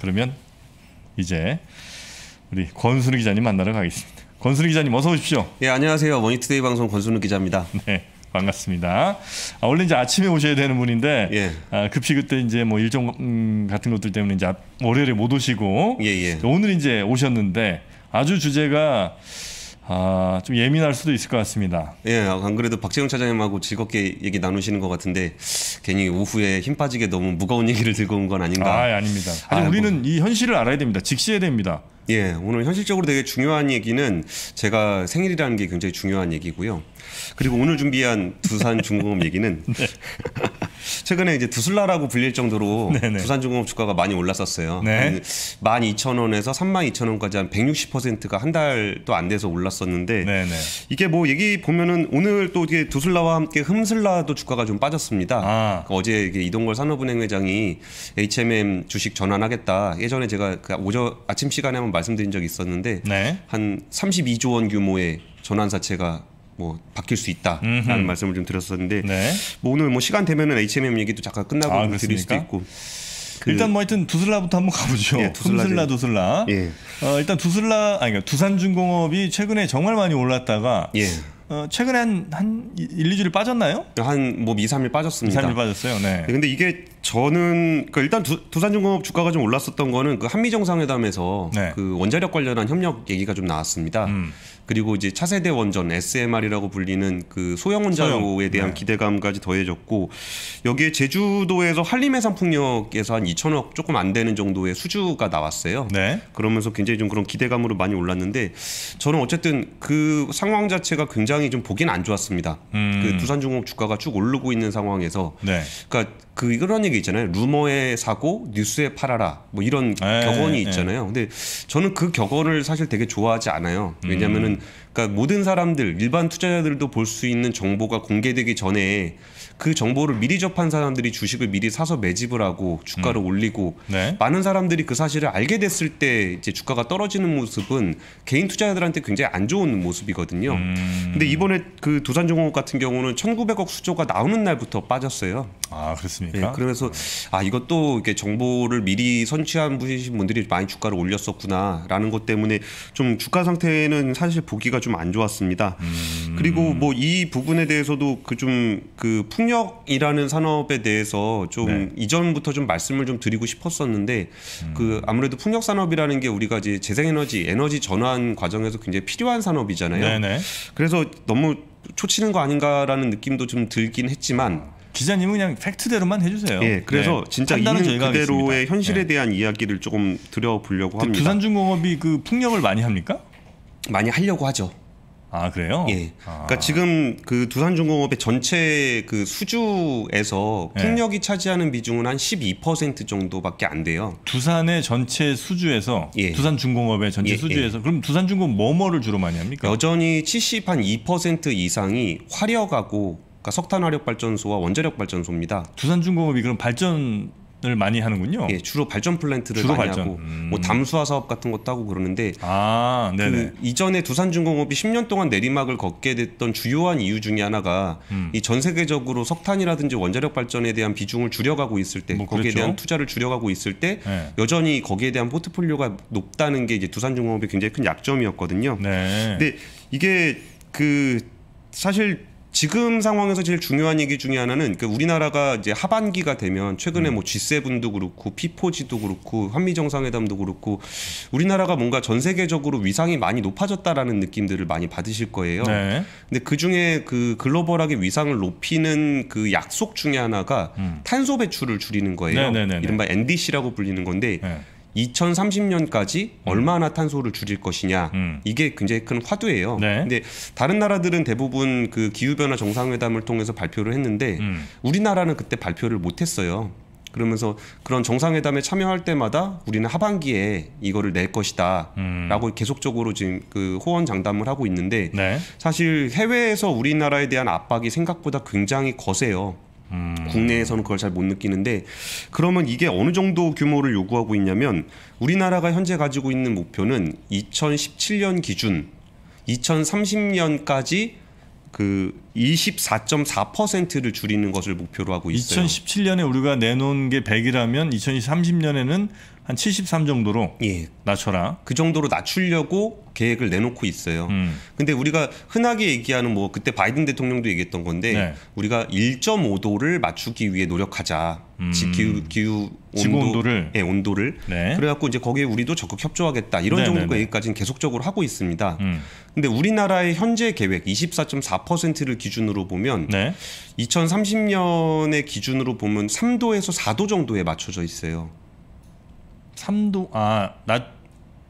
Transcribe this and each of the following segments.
그러면 이제 우리 권순우 기자님 만나러 가겠습니다. 권순우 기자님 어서 오십시오. 예 안녕하세요 머니투데이 방송 권순우 기자입니다. 네. 반갑습니다. 아, 원래 이제 아침에 오셔야 되는 분인데 예. 아, 급식 그때 이제 뭐 일정 음, 같은 것들 때문에 이제 아, 월요일에 못 오시고 예, 예. 오늘 이제 오셨는데 아주 주제가 아, 좀 예민할 수도 있을 것 같습니다. 예, 안 그래도 박재영 차장님하고 즐겁게 얘기 나누시는 것 같은데 괜히 오후에 힘 빠지게 너무 무거운 얘기를 들고 온 건 아닌가? 아, 예, 아닙니다. 아니, 아, 우리는 뭐... 이 현실을 알아야 됩니다. 직시해야 됩니다. 예, 오늘 현실적으로 되게 중요한 얘기는 제가 생일이라는 게 굉장히 중요한 얘기고요. 그리고 오늘 준비한 두산 중공업 얘기는 네. 최근에 이제 두슬라라고 불릴 정도로 네네. 부산중공업 주가가 많이 올랐었어요. 네. 12,000원에서 32,000원까지 한 160%가 한 달도 안 돼서 올랐었는데 네네. 이게 뭐 얘기 보면은 오늘 또 이게 두슬라와 함께 흠슬라도 주가가 좀 빠졌습니다. 아. 그러니까 어제 이동걸 산업은행 회장이 HMM 주식 전환하겠다. 예전에 제가 그오전 아침 시간에 한번 말씀드린 적이 있었는데 네. 한 32조 원 규모의 전환사채가 뭐 바뀔 수 있다라는 음흠. 말씀을 좀 드렸었는데 네. 뭐 오늘 뭐 시간 되면은 HMM 얘기도 잠깐 끝나고 아, 드릴 수도 있고 그 일단 뭐 하여튼 두슬라부터 한번 가보죠. 예, 두슬라 두슬라. 두슬라. 예. 어, 일단 두슬라 아니 두산중공업이 최근에 정말 많이 올랐다가 예. 어, 최근에 한, 한 1, 2주를 빠졌나요? 한뭐 2, 3일 빠졌습니다. 2, 3일 빠졌어요. 네. 네 근데 이게 저는 그러니까 일단 두, 산중공업 주가가 좀 올랐었던 거는 그 한미 정상회담에서 네. 그 원자력 관련한 협력 얘기가 좀 나왔습니다. 음. 그리고 이제 차세대 원전 SMR이라고 불리는 그 소형 원자로에 대한 네. 기대감까지 더해졌고 여기에 제주도에서 한림해상 풍력에서 한 2천억 조금 안 되는 정도의 수주가 나왔어요. 네. 그러면서 굉장히 좀 그런 기대감으로 많이 올랐는데 저는 어쨌든 그 상황 자체가 굉장히 좀 보기는 안 좋았습니다. 음. 그 두산중공업 주가가 쭉 오르고 있는 상황에서 네. 그러니까 그 이런 얘기 있잖아요. 루머에 사고 뉴스에 팔아라. 뭐 이런 에이, 예, 격언이 예, 예. 있잖아요. 에이. 근데 저는 그 격언을 사실 되게 좋아하지 않아요. 왜냐면은 음. 그러니까 모든 사람들 일반 투자자들도 볼 수 있는 정보가 공개되기 전에 그 정보를 미리 접한 사람들이 주식을 미리 사서 매집을 하고 주가를 음. 올리고 네. 많은 사람들이 그 사실을 알게 됐을 때 이제 주가가 떨어지는 모습은 개인 투자자들한테 굉장히 안 좋은 모습이거든요. 음. 근데 이번에 그두산중공업 같은 경우는 1,900억 수조가 나오는 날부터 빠졌어요. 아 그렇습니까? 예, 네, 그러면서 아 이것도 이렇게 정보를 미리 선취한 분 분들이 많이 주가를 올렸었구나라는 것 때문에 좀 주가 상태는 사실 보기가 좀 안 좋았습니다. 음. 그리고 뭐 이 부분에 대해서도 그 좀그 그 풍. 풍력이라는 산업에 대해서 좀 네. 이전부터 좀 말씀을 좀 드리고 싶었었는데 그 음. 그 아무래도 풍력 산업이라는 게 우리가 이제 재생에너지, 에너지 전환 과정에서 굉장히 필요한 산업이잖아요. 네네. 네. 그래서 너무 초치는 거 아닌가라는 느낌도 좀 들긴 했지만 기자님은 그냥 팩트대로만 해주세요. 예, 그래서 네. 진짜 있는 그대로의 네. 현실에 네. 대한 이야기를 조금 드려보려고 그 합니다. 부산중공업이 그 풍력을 많이 합니까? 많이 하려고 하죠. 아 그래요? 예. 아. 그러니까 지금 그 두산중공업의 전체 그 수주에서 예. 풍력이 예. 차지하는 비중은 한 12% 정도밖에 안 돼요. 두산의 전체 수주에서 예. 두산중공업의 전체 예, 예. 수주에서 그럼 두산중공 뭐뭐를 주로 많이 합니까? 여전히 70한2% 이상이 화력하고 그러니까 석탄화력 발전소와 원자력 발전소입니다. 두산중공업이 그럼 발전 을 많이 하는군요. 예, 주로 발전 플랜트를 주로 많이 발전. 하고 뭐 음. 뭐 담수화 사업 같은 것도 하고 그러는데 아, 그 이전에 두산중공업이 10년 동안 내리막을 걷게 됐던 주요한 이유 중에 하나가 음. 이전 세계적으로 석탄이라든지 원자력 발전에 대한 비중을 줄여가고 있을 때뭐 거기에 그렇죠. 대한 투자를 줄여가고 있을 때 네. 여전히 거기에 대한 포트폴리오가 높다는 게 이제 두산중공업의 굉장히 큰 약점이었거든요. 네. 근데 이게 그 사실 지금 상황에서 제일 중요한 얘기 중에 하나는 그 우리나라가 이제 하반기가 되면 최근에 음. 뭐 G7도 그렇고 피포지도 그렇고 한미 정상회담도 그렇고 우리나라가 뭔가 전 세계적으로 위상이 많이 높아졌다라는 느낌들을 많이 받으실 거예요. 네. 근데 그 중에 그 글로벌하게 위상을 높이는 그 약속 중에 하나가 음. 탄소 배출을 줄이는 거예요. 네, 네, 네, 네. 이른바 NDC라고 불리는 건데 네. 2030년까지 얼마나 탄소를 줄일 것이냐 음. 이게 굉장히 큰 화두예요. 네. 근데 다른 나라들은 대부분 그 기후 변화 정상회담을 통해서 발표를 했는데 음. 우리나라는 그때 발표를 못 했어요. 그러면서 그런 정상회담에 참여할 때마다 우리는 하반기에 이거를 낼 것이다라고 음. 계속적으로 지금 그 호언 장담을 하고 있는데 네. 사실 해외에서 우리나라에 대한 압박이 생각보다 굉장히 거세요. 음. 국내에서는 그걸 잘 못 느끼는데 그러면 이게 어느 정도 규모를 요구하고 있냐면 우리나라가 현재 가지고 있는 목표는 2017년 기준 2030년까지 그 24.4%를 줄이는 것을 목표로 하고 있어요. 2017년에 우리가 내놓은 게 100이라면 2030년에는 한73 정도로 예. 낮춰라. 그 정도로 낮추려고 계획을 내놓고 있어요. 음. 근데 우리가 흔하게 얘기하는 뭐 그때 바이든 대통령도 얘기했던 건데 네. 우리가 1.5도를 맞추기 위해 노력하자. 음. 지, 기후, 기후 온도, 를 예, 온도를. 네. 그래갖고 이제 거기에 우리도 적극 협조하겠다. 이런 네네네. 네, 정도가 네. 여기까지는 계속적으로 하고 있습니다. 음. 근데 우리나라의 현재 계획 24.4%를 기준으로 보면 네. 2030년의 기준으로 보면 3도에서 4도 정도에 맞춰져 있어요. 3도 아낮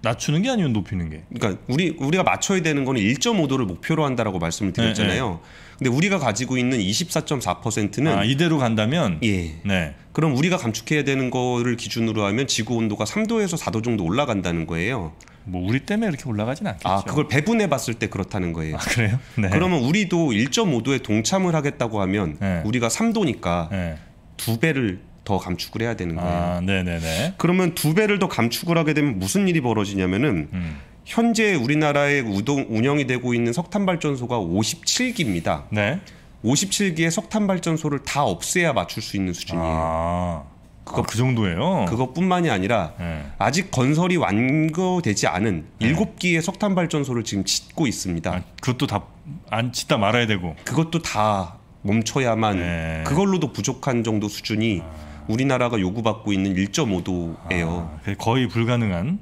낮추는 게 아니면 높이는 게. 그러니까 우리 우리가 맞춰야 되는 거는 1.5도를 목표로 한다라고 말씀을 네, 드렸잖아요. 네, 네. 근데 우리가 가지고 있는 24.4%는 아, 이대로 간다면 예. 네. 그럼 우리가 감축해야 되는 거를 기준으로 하면 지구 온도가 3도에서 4도 정도 올라간다는 거예요. 뭐 우리 때문에 이렇게 올라가진 않겠죠. 아, 그걸 배분해 봤을 때 그렇다는 거예요. 아, 그래요? 네. 그러면 우리도 1.5도에 동참을 하겠다고 하면 네. 우리가 3도니까 두 배를 더 감축을 해야 되는 거예요. 아, 네네네. 그러면 두 배를 더 감축을 하게 되면 무슨 일이 벌어지냐면은 음. 현재 우리나라의 우동, 운영이 되고 있는 석탄 발전소가 57기입니다. 네. 57기의 석탄 발전소를 다 없애야 맞출 수 있는 수준이에요. 아, 그거 아, 그 정도예요. 그것뿐만이 아니라 네. 아직 건설이 완거되지 않은 네. 7기의 석탄 발전소를 지금 짓고 있습니다. 아, 그것도 다 안 짓다 말아야 되고. 그것도 다 멈춰야만 네. 그걸로도 부족한 정도 수준이 아. 우리나라가 요구받고 있는 1.5도예요. 아, 거의 불가능한.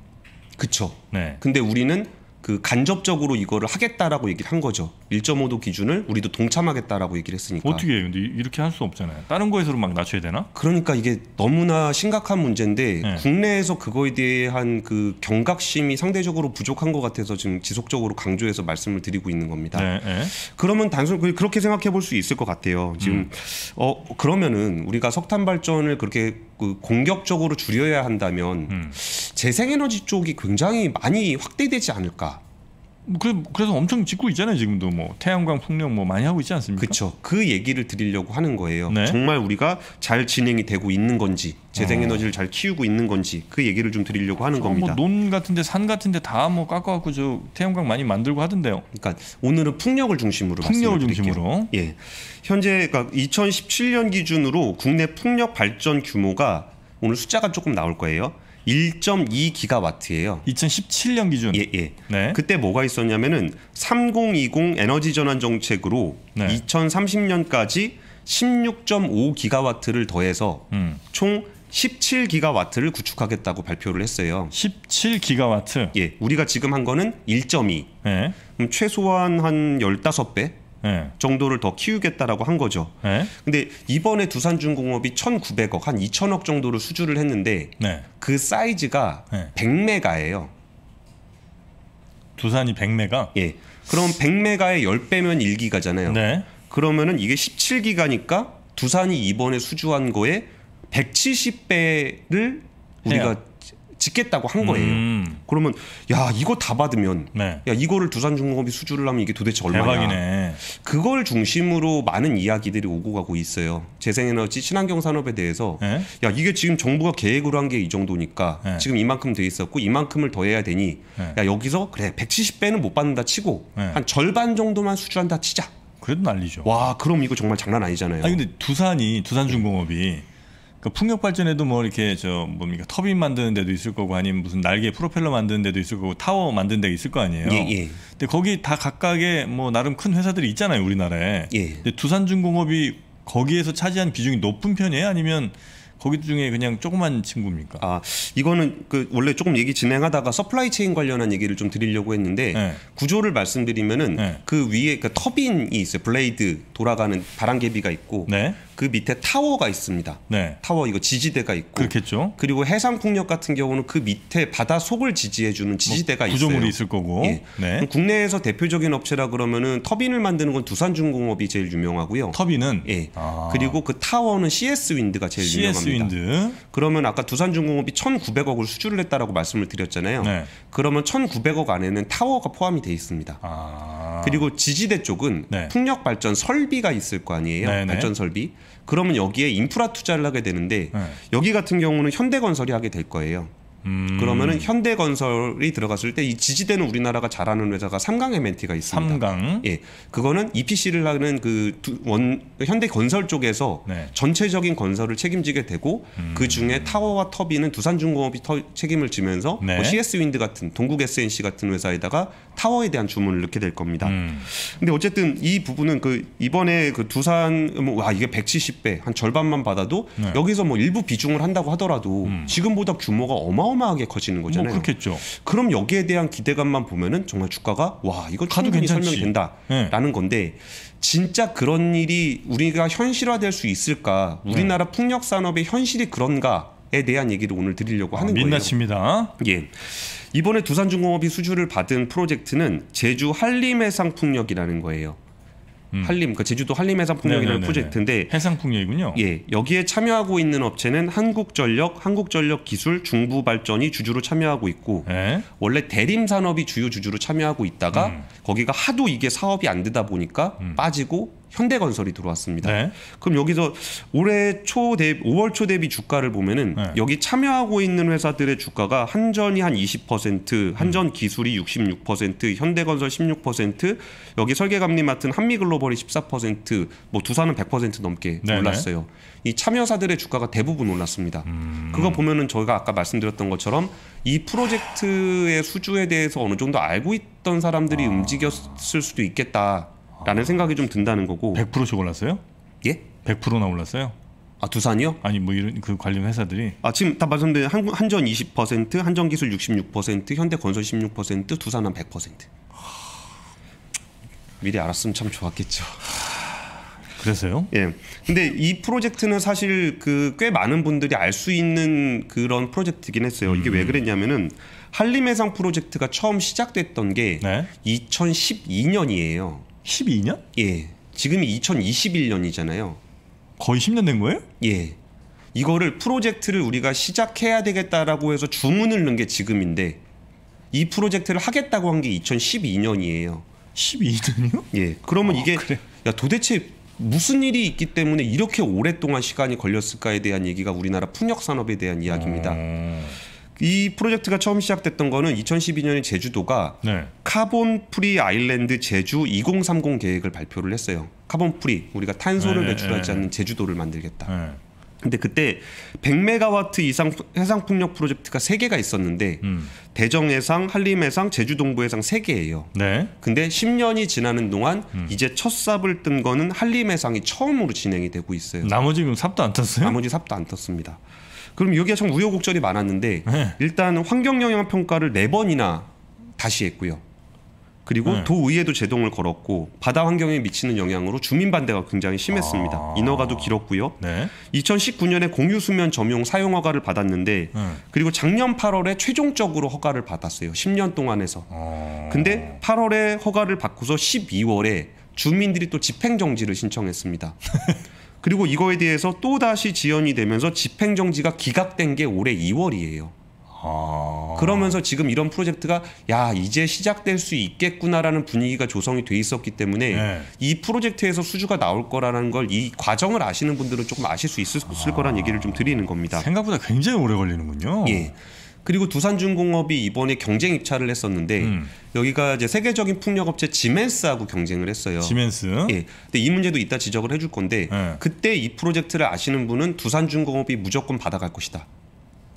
그쵸. 네. 근데 우리는 그 간접적으로 이거를 하겠다라고 얘기를 한 거죠. 1.5도 기준을 우리도 동참하겠다라고 얘기를 했으니까. 어떻게 해요? 근데 이렇게 할 수 없잖아요. 다른 거에서로 막 낮춰야 되나? 그러니까 이게 너무나 심각한 문제인데 네. 국내에서 그거에 대한 그 경각심이 상대적으로 부족한 것 같아서 지금 지속적으로 강조해서 말씀을 드리고 있는 겁니다. 네. 네. 그러면 단순 그렇게 생각해 볼 수 있을 것 같아요. 지금 음. 어 그러면은 우리가 석탄 발전을 그렇게 그 공격적으로 줄여야 한다면 음. 재생에너지 쪽이 굉장히 많이 확대되지 않을까. 그, 그래서 엄청 짓고 있잖아요 지금도 뭐 태양광 풍력 뭐 많이 하고 있지 않습니까? 그렇죠. 그 얘기를 드리려고 하는 거예요. 네. 정말 우리가 잘 진행이 되고 있는 건지 재생에너지를 어. 잘 키우고 있는 건지 그 얘기를 좀 드리려고 하는 겁니다. 뭐 논 같은데 산 같은데 다 뭐 깎아갖고 저 태양광 많이 만들고 하던데요. 그러니까 오늘은 풍력을 중심으로 풍력을 중심으로 예 현재 그러니까 2017년 기준으로 국내 풍력 발전 규모가 오늘 숫자가 조금 나올 거예요. 1.2기가와트예요. 2017년 기준. 예, 예. 네. 그때 뭐가 있었냐면은 3020 에너지 전환 정책으로 네. 2030년까지 16.5기가와트를 더해서 음. 총 17기가와트를 구축하겠다고 발표를 했어요. 17기가와트. 예. 우리가 지금 한 거는 1.2. 네. 그럼 최소한 한 15배 네. 정도를 더 키우겠다라고 한 거죠. 네. 근데 이번에 두산중공업이 1,900억 한 2,000억 정도로 수주를 했는데 네. 그 사이즈가 100메가예요. 두산이 100메가? 예. 그럼 100메가의 10배면 1기가잖아요. 그러면은 이게 17기가니까 두산이 이번에 수주한 거에 170배를 우리가 해야. 짓겠다고 한 거예요. 음. 그러면 야 이거 다 받으면 네. 야 이거를 두산중공업이 수주를 하면 이게 도대체 얼마냐. 대박이네. 그걸 중심으로 많은 이야기들이 오고 가고 있어요. 재생에너지 친환경 산업에 대해서 네? 야 이게 지금 정부가 계획으로 한 게 이 정도니까 네. 지금 이만큼 돼 있었고 이만큼을 더 해야 되니 네. 야 여기서 그래 170배는 못 받는다 치고 네. 한 절반 정도만 수주한다 치자. 그래도 난리죠. 와 그럼 이거 정말 장난 아니잖아요. 아니 근데 두산이 두산중공업이 그 풍력 발전에도 뭐 이렇게 저 뭡니까 터빈 만드는 데도 있을 거고 아니면 무슨 날개 프로펠러 만드는 데도 있을 거고 타워 만드는 데가 있을 거 아니에요. 예, 예. 근데 거기 다 각각의 뭐 나름 큰 회사들이 있잖아요 우리나라에. 예. 근데 두산중공업이 거기에서 차지한 비중이 높은 편이에요? 아니면 거기 중에 그냥 조그만 친구입니까? 아 이거는 그 원래 조금 얘기 진행하다가 서플라이 체인 관련한 얘기를 좀 드리려고 했는데 네. 구조를 말씀드리면은 네. 그 위에 그 터빈이 있어요 블레이드 돌아가는 바람개비가 있고 네. 그 밑에 타워가 있습니다. 네. 타워 이거 지지대가 있고 그렇겠죠. 그리고 해상 풍력 같은 경우는 그 밑에 바다 속을 지지해주는 지지대가 뭐 구조물이 있어요. 있을 거고. 예. 네. 국내에서 대표적인 업체라 그러면은 터빈을 만드는 건 두산중공업이 제일 유명하고요. 터빈은 예. 아. 그리고 그 타워는 CS 윈드가 제일 유명합니다. 수드 그러면 아까 두산중공업이 1,900억을 수주를 했다라고 말씀을 드렸잖아요. 네. 그러면 1,900억 안에는 타워가 포함이 돼 있습니다. 아... 그리고 지지대 쪽은 네. 풍력 발전 설비가 있을 거 아니에요. 네네. 네. 발전 설비. 그러면 여기에 인프라 투자를 하게 되는데 네. 여기 같은 경우는 현대건설이 하게 될 거예요. 음. 그러면은 현대건설이 들어갔을 때 이지지대는 우리나라가 잘하는 회사가 삼강의 멘티가 있습니다. 3강. 예. 그거는 EPC를 하는 그 원 현대건설 쪽에서 네. 전체적인 건설을 책임지게 되고 음. 그 중에 타워와 터비는 두산중공업이 터, 책임을 지면서 네. 뭐 CS윈드 같은 동국 SNC 같은 회사에다가 타워에 대한 주문을 넣게 될 겁니다. 음. 근데 어쨌든 이 부분은 그 이번에 그 두산 뭐와 이게 170배 한 절반만 받아도 네. 여기서 뭐 일부 비중을 한다고 하더라도 음. 지금보다 규모가 어마어마 어마어마하게 커지는 뭐 거잖아요. 뭐 그렇겠죠. 그럼 여기에 대한 기대감만 보면은 정말 주가가 와 이건 충분히 설명이 된다라는 네. 건데 진짜 그런 일이 우리가 현실화될 수 있을까? 우리나라 네. 풍력 산업의 현실이 그런가에 대한 얘기를 오늘 드리려고 하는 아, 민낯입니다. 거예요. 민낯입니다. 예. 이번에 두산중공업이 수주를 받은 프로젝트는 제주 한림해상풍력이라는 거예요. 음. 한림, 그 제주도 한림 해상풍력이라는 네, 네, 네, 프로젝트인데 해상풍력이군요. 예, 여기에 참여하고 있는 업체는 한국전력, 한국전력기술, 중부발전이 주주로 참여하고 있고 에? 원래 대림산업이 주요 주주로 참여하고 있다가 음. 거기가 하도 이게 사업이 안 되다 보니까 음. 빠지고 현대건설이 들어왔습니다. 네. 그럼 여기서 올해 초 대비 5월 초 대비 주가를 보면은 네. 여기 참여하고 있는 회사들의 주가가 한전이 한 20%, 한전 기술이 66%, 현대건설 16%, 여기 설계감님 맡은 한미글로벌이 14%, 뭐 두산은 100% 넘게 네, 네. 올랐어요. 이 참여사들의 주가가 대부분 올랐습니다. 음. 그거 보면은 저희가 아까 말씀드렸던 것처럼 이 프로젝트의 수주에 대해서 어느 정도 알고 있던 사람들이 아. 움직였을 수도 있겠다. 라는 생각이 좀 든다는 거고 100%씩 올랐어요? 예? 100%나 올랐어요? 아 두산이요? 아니 뭐 이런 그 관련 회사들이 아 지금 다 말씀드린 한, 한전 20% 한전기술 66% 현대건설 16% 두산 한100% 미리 알았으면 참 좋았겠죠. 그래서요? 예. 근데 이 프로젝트는 사실 그 꽤 많은 분들이 알 수 있는 그런 프로젝트긴 이 했어요. 이게 음. 왜 그랬냐면은 한림해상 프로젝트가 처음 시작됐던 게 네? 2012년이에요. 12년? 예. 지금이 2021년이잖아요. 거의 10년 된 거예요? 예. 이거를 프로젝트를 우리가 시작해야 되겠다라고 해서 주문을 넣은 게 지금인데 이 프로젝트를 하겠다고 한 게 2012년이에요. 12년이요? 예. 그러면 어, 이게 그래. 야 도대체 무슨 일이 있기 때문에 이렇게 오랫동안 시간이 걸렸을까에 대한 얘기가 우리나라 풍력 산업에 대한 이야기입니다. 음... 이 프로젝트가 처음 시작됐던 거는 2012년에 제주도가 네. 카본 프리 아일랜드 제주 2030 계획을 발표를 했어요. 카본 프리 우리가 탄소를 네, 네 배출하지 네. 않는 제주도를 만들겠다. 네. 근데 그때 100메가와트 이상 해상 풍력 프로젝트가 세개가 있었는데 음. 대정해상, 한림해상, 제주동부해상 세개예요 네. 근데 10년이 지나는 동안 음. 이제 첫 삽을 뜬 거는 한림해상이 처음으로 진행이 되고 있어요. 나머지 그럼 삽도 안 떴어요? 나머지 삽도 안 떴습니다. 그럼 여기가 참 우여곡절이 많았는데 네. 일단 환경 영향 평가를 네 번이나 다시 했고요. 그리고 네. 도의회도 제동을 걸었고 바다 환경에 미치는 영향으로 주민 반대가 굉장히 심했습니다. 아. 인허가도 길었고요. 네. 2019년에 공유 수면 점용 사용 허가를 받았는데 네. 그리고 작년 8월에 최종적으로 허가를 받았어요. 10년 동안에서. 아. 근데 8월에 허가를 받고서 12월에 주민들이 또 집행 정지를 신청했습니다. 그리고 이거에 대해서 또다시 지연이 되면서 집행정지가 기각된 게 올해 2월이에요. 아... 그러면서 지금 이런 프로젝트가 야 이제 시작될 수 있겠구나라는 분위기가 조성이 돼 있었기 때문에 네. 이 프로젝트에서 수주가 나올 거라는 걸 이 과정을 아시는 분들은 조금 아실 수 있을 아... 거란 얘기를 좀 드리는 겁니다. 생각보다 굉장히 오래 걸리는군요. 예. 그리고 두산중공업이 이번에 경쟁 입찰을 했었는데 음. 여기가 이제 세계적인 풍력업체 지멘스하고 경쟁을 했어요. 지멘스. 예. 근데 이 문제도 이따 지적을 해줄 건데 네. 그때 이 프로젝트를 아시는 분은 두산중공업이 무조건 받아갈 것이다.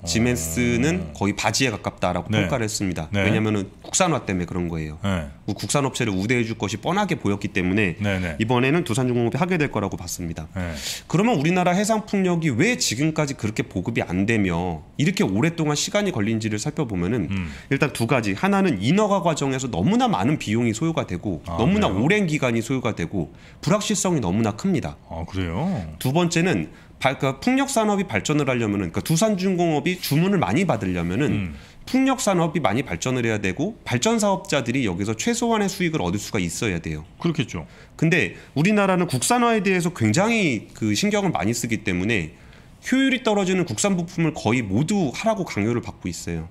지멘스는 거의 바지에 가깝다라고 네. 평가를 했습니다. 네. 왜냐하면 국산화 때문에 그런 거예요. 네. 국산 업체를 우대해줄 것이 뻔하게 보였기 때문에 네, 네. 이번에는 두산중공업이 하게 될 거라고 봤습니다. 네. 그러면 우리나라 해상풍력이 왜 지금까지 그렇게 보급이 안 되며 이렇게 오랫동안 시간이 걸린지를 살펴보면은 음. 일단 두 가지. 하나는 인허가 과정에서 너무나 많은 비용이 소요가 되고 아, 너무나 그래요? 오랜 기간이 소요가 되고 불확실성이 너무나 큽니다. 아, 그래요? 두 번째는 그러니까 풍력 산업이 발전을 하려면은 그러니까 두산 중공업이 주문을 많이 받으려면은 음. 풍력 산업이 많이 발전을 해야 되고 발전 사업자들이 여기서 최소한의 수익을 얻을 수가 있어야 돼요. 그렇겠죠. 근데 우리나라는 국산화에 대해서 굉장히 그 신경을 많이 쓰기 때문에 효율이 떨어지는 국산 부품을 거의 모두 하라고 강요를 받고 있어요.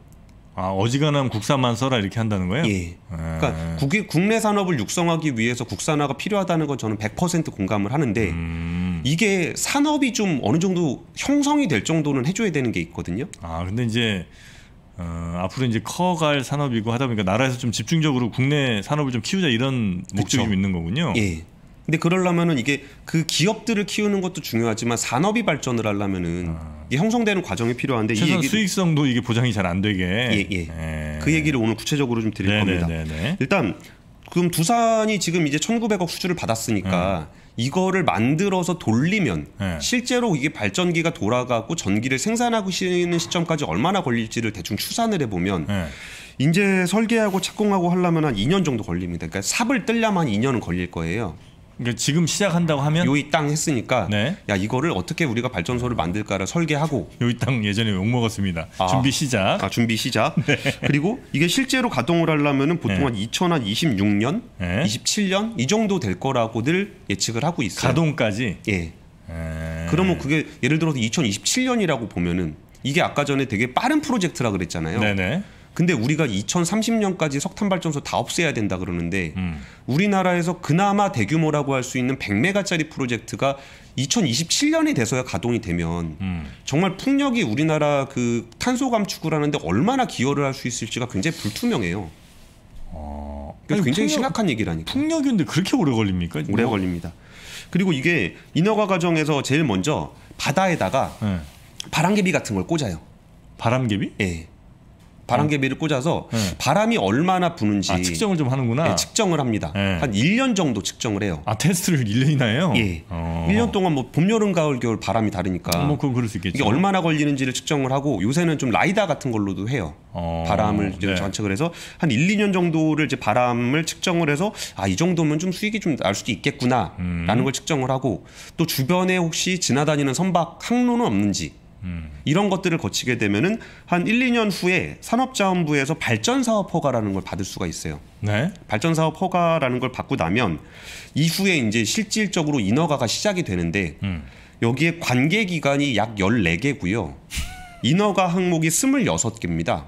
아, 어지간하면 국산만 써라 이렇게 한다는 거예요? 예. 아. 그러니까 예. 국이, 국내 산업을 육성하기 위해서 국산화가 필요하다는 건 저는 100% 공감을 하는데 음. 이게 산업이 좀 어느 정도 형성이 될 정도는 해줘야 되는 게 있거든요. 아 근데 이제 어, 앞으로 이제 커갈 산업이고 하다 보니까 나라에서 좀 집중적으로 국내 산업을 좀 키우자 이런 목적이 있는 거군요. 예. 근데 그러려면은 이게 그 기업들을 키우는 것도 중요하지만 산업이 발전을 하려면은 아. 이게 형성되는 과정이 필요한데 최소 얘기를, 수익성도 이게 보장이 잘 안 되게 예, 예. 예. 그 얘기를 오늘 구체적으로 좀 드릴 네네네네. 네, 겁니다. 네, 네. 일단 그럼 두산이 지금 이제 1,900억 수주를 받았으니까 음. 이거를 만들어서 돌리면 네. 실제로 이게 발전기가 돌아가고 전기를 생산하고 있는 시점까지 얼마나 걸릴지를 대충 추산을 해보면 네. 이제 설계하고 착공하고 하려면 한 2년 정도 걸립니다. 그러니까 삽을 뜰려면 한 2년은 걸릴 거예요. 그러니까 지금 시작한다고 하면 요이 땅 했으니까 네. 야 이거를 어떻게 우리가 발전소를 만들까를 설계하고 요이 땅 예전에 욕 먹었습니다. 아. 준비 시작. 아 준비 시작. 네. 그리고 이게 실제로 가동을 하려면은 보통 네. 한 2026년, 네. 27년 이 정도 될 거라고들 예측을 하고 있어요. 가동까지. 예. 에... 그러면 그게 예를 들어서 2027년이라고 보면은 이게 아까 전에 되게 빠른 프로젝트라 그랬잖아요. 네네. 근데 우리가 2030년까지 석탄 발전소 다 없애야 된다 그러는데 음. 우리나라에서 그나마 대규모라고 할 수 있는 100메가짜리 프로젝트가 2027년이 돼서야 가동이 되면 음. 정말 풍력이 우리나라 그 탄소 감축을 하는데 얼마나 기여를 할 수 있을지가 굉장히 불투명해요. 어... 아니, 굉장히 풍력, 심각한 얘기라니까. 풍력인데 그렇게 오래 걸립니까? 오래 뭐? 걸립니다. 그리고 이게 인허가 과정에서 제일 먼저 바다에다가 네. 바람개비 같은 걸 꽂아요. 바람개비? 예. 네. 바람개비를 음. 꽂아서 네. 바람이 얼마나 부는지 아, 측정을 좀 하는구나. 예, 측정을 합니다. 네. 한 1년 정도 측정을 해요. 아 테스트를 1년이나 해요? 예. 어. 1년 동안 뭐 봄, 여름, 가을, 겨울 바람이 다르니까. 뭐 그건 그럴 수 있겠죠. 이게 얼마나 걸리는지를 측정을 하고 요새는 좀 라이다 같은 걸로도 해요. 어. 바람을 네. 관측을 해서 한 1, 2년 정도를 이제 바람을 측정을 해서 아 이 정도면 좀 수익이 좀 날 수도 있겠구나라는 음. 걸 측정을 하고 또 주변에 혹시 지나다니는 선박 항로는 없는지 음. 이런 것들을 거치게 되면은 한 1, 2년 후에 산업자원부에서 발전사업 허가라는 걸 받을 수가 있어요. 네. 발전사업 허가라는 걸 받고 나면 이후에 이제 실질적으로 인허가가 시작이 되는데 음. 여기에 관계 기간이 약 14개고요. 인허가 항목이 26개입니다.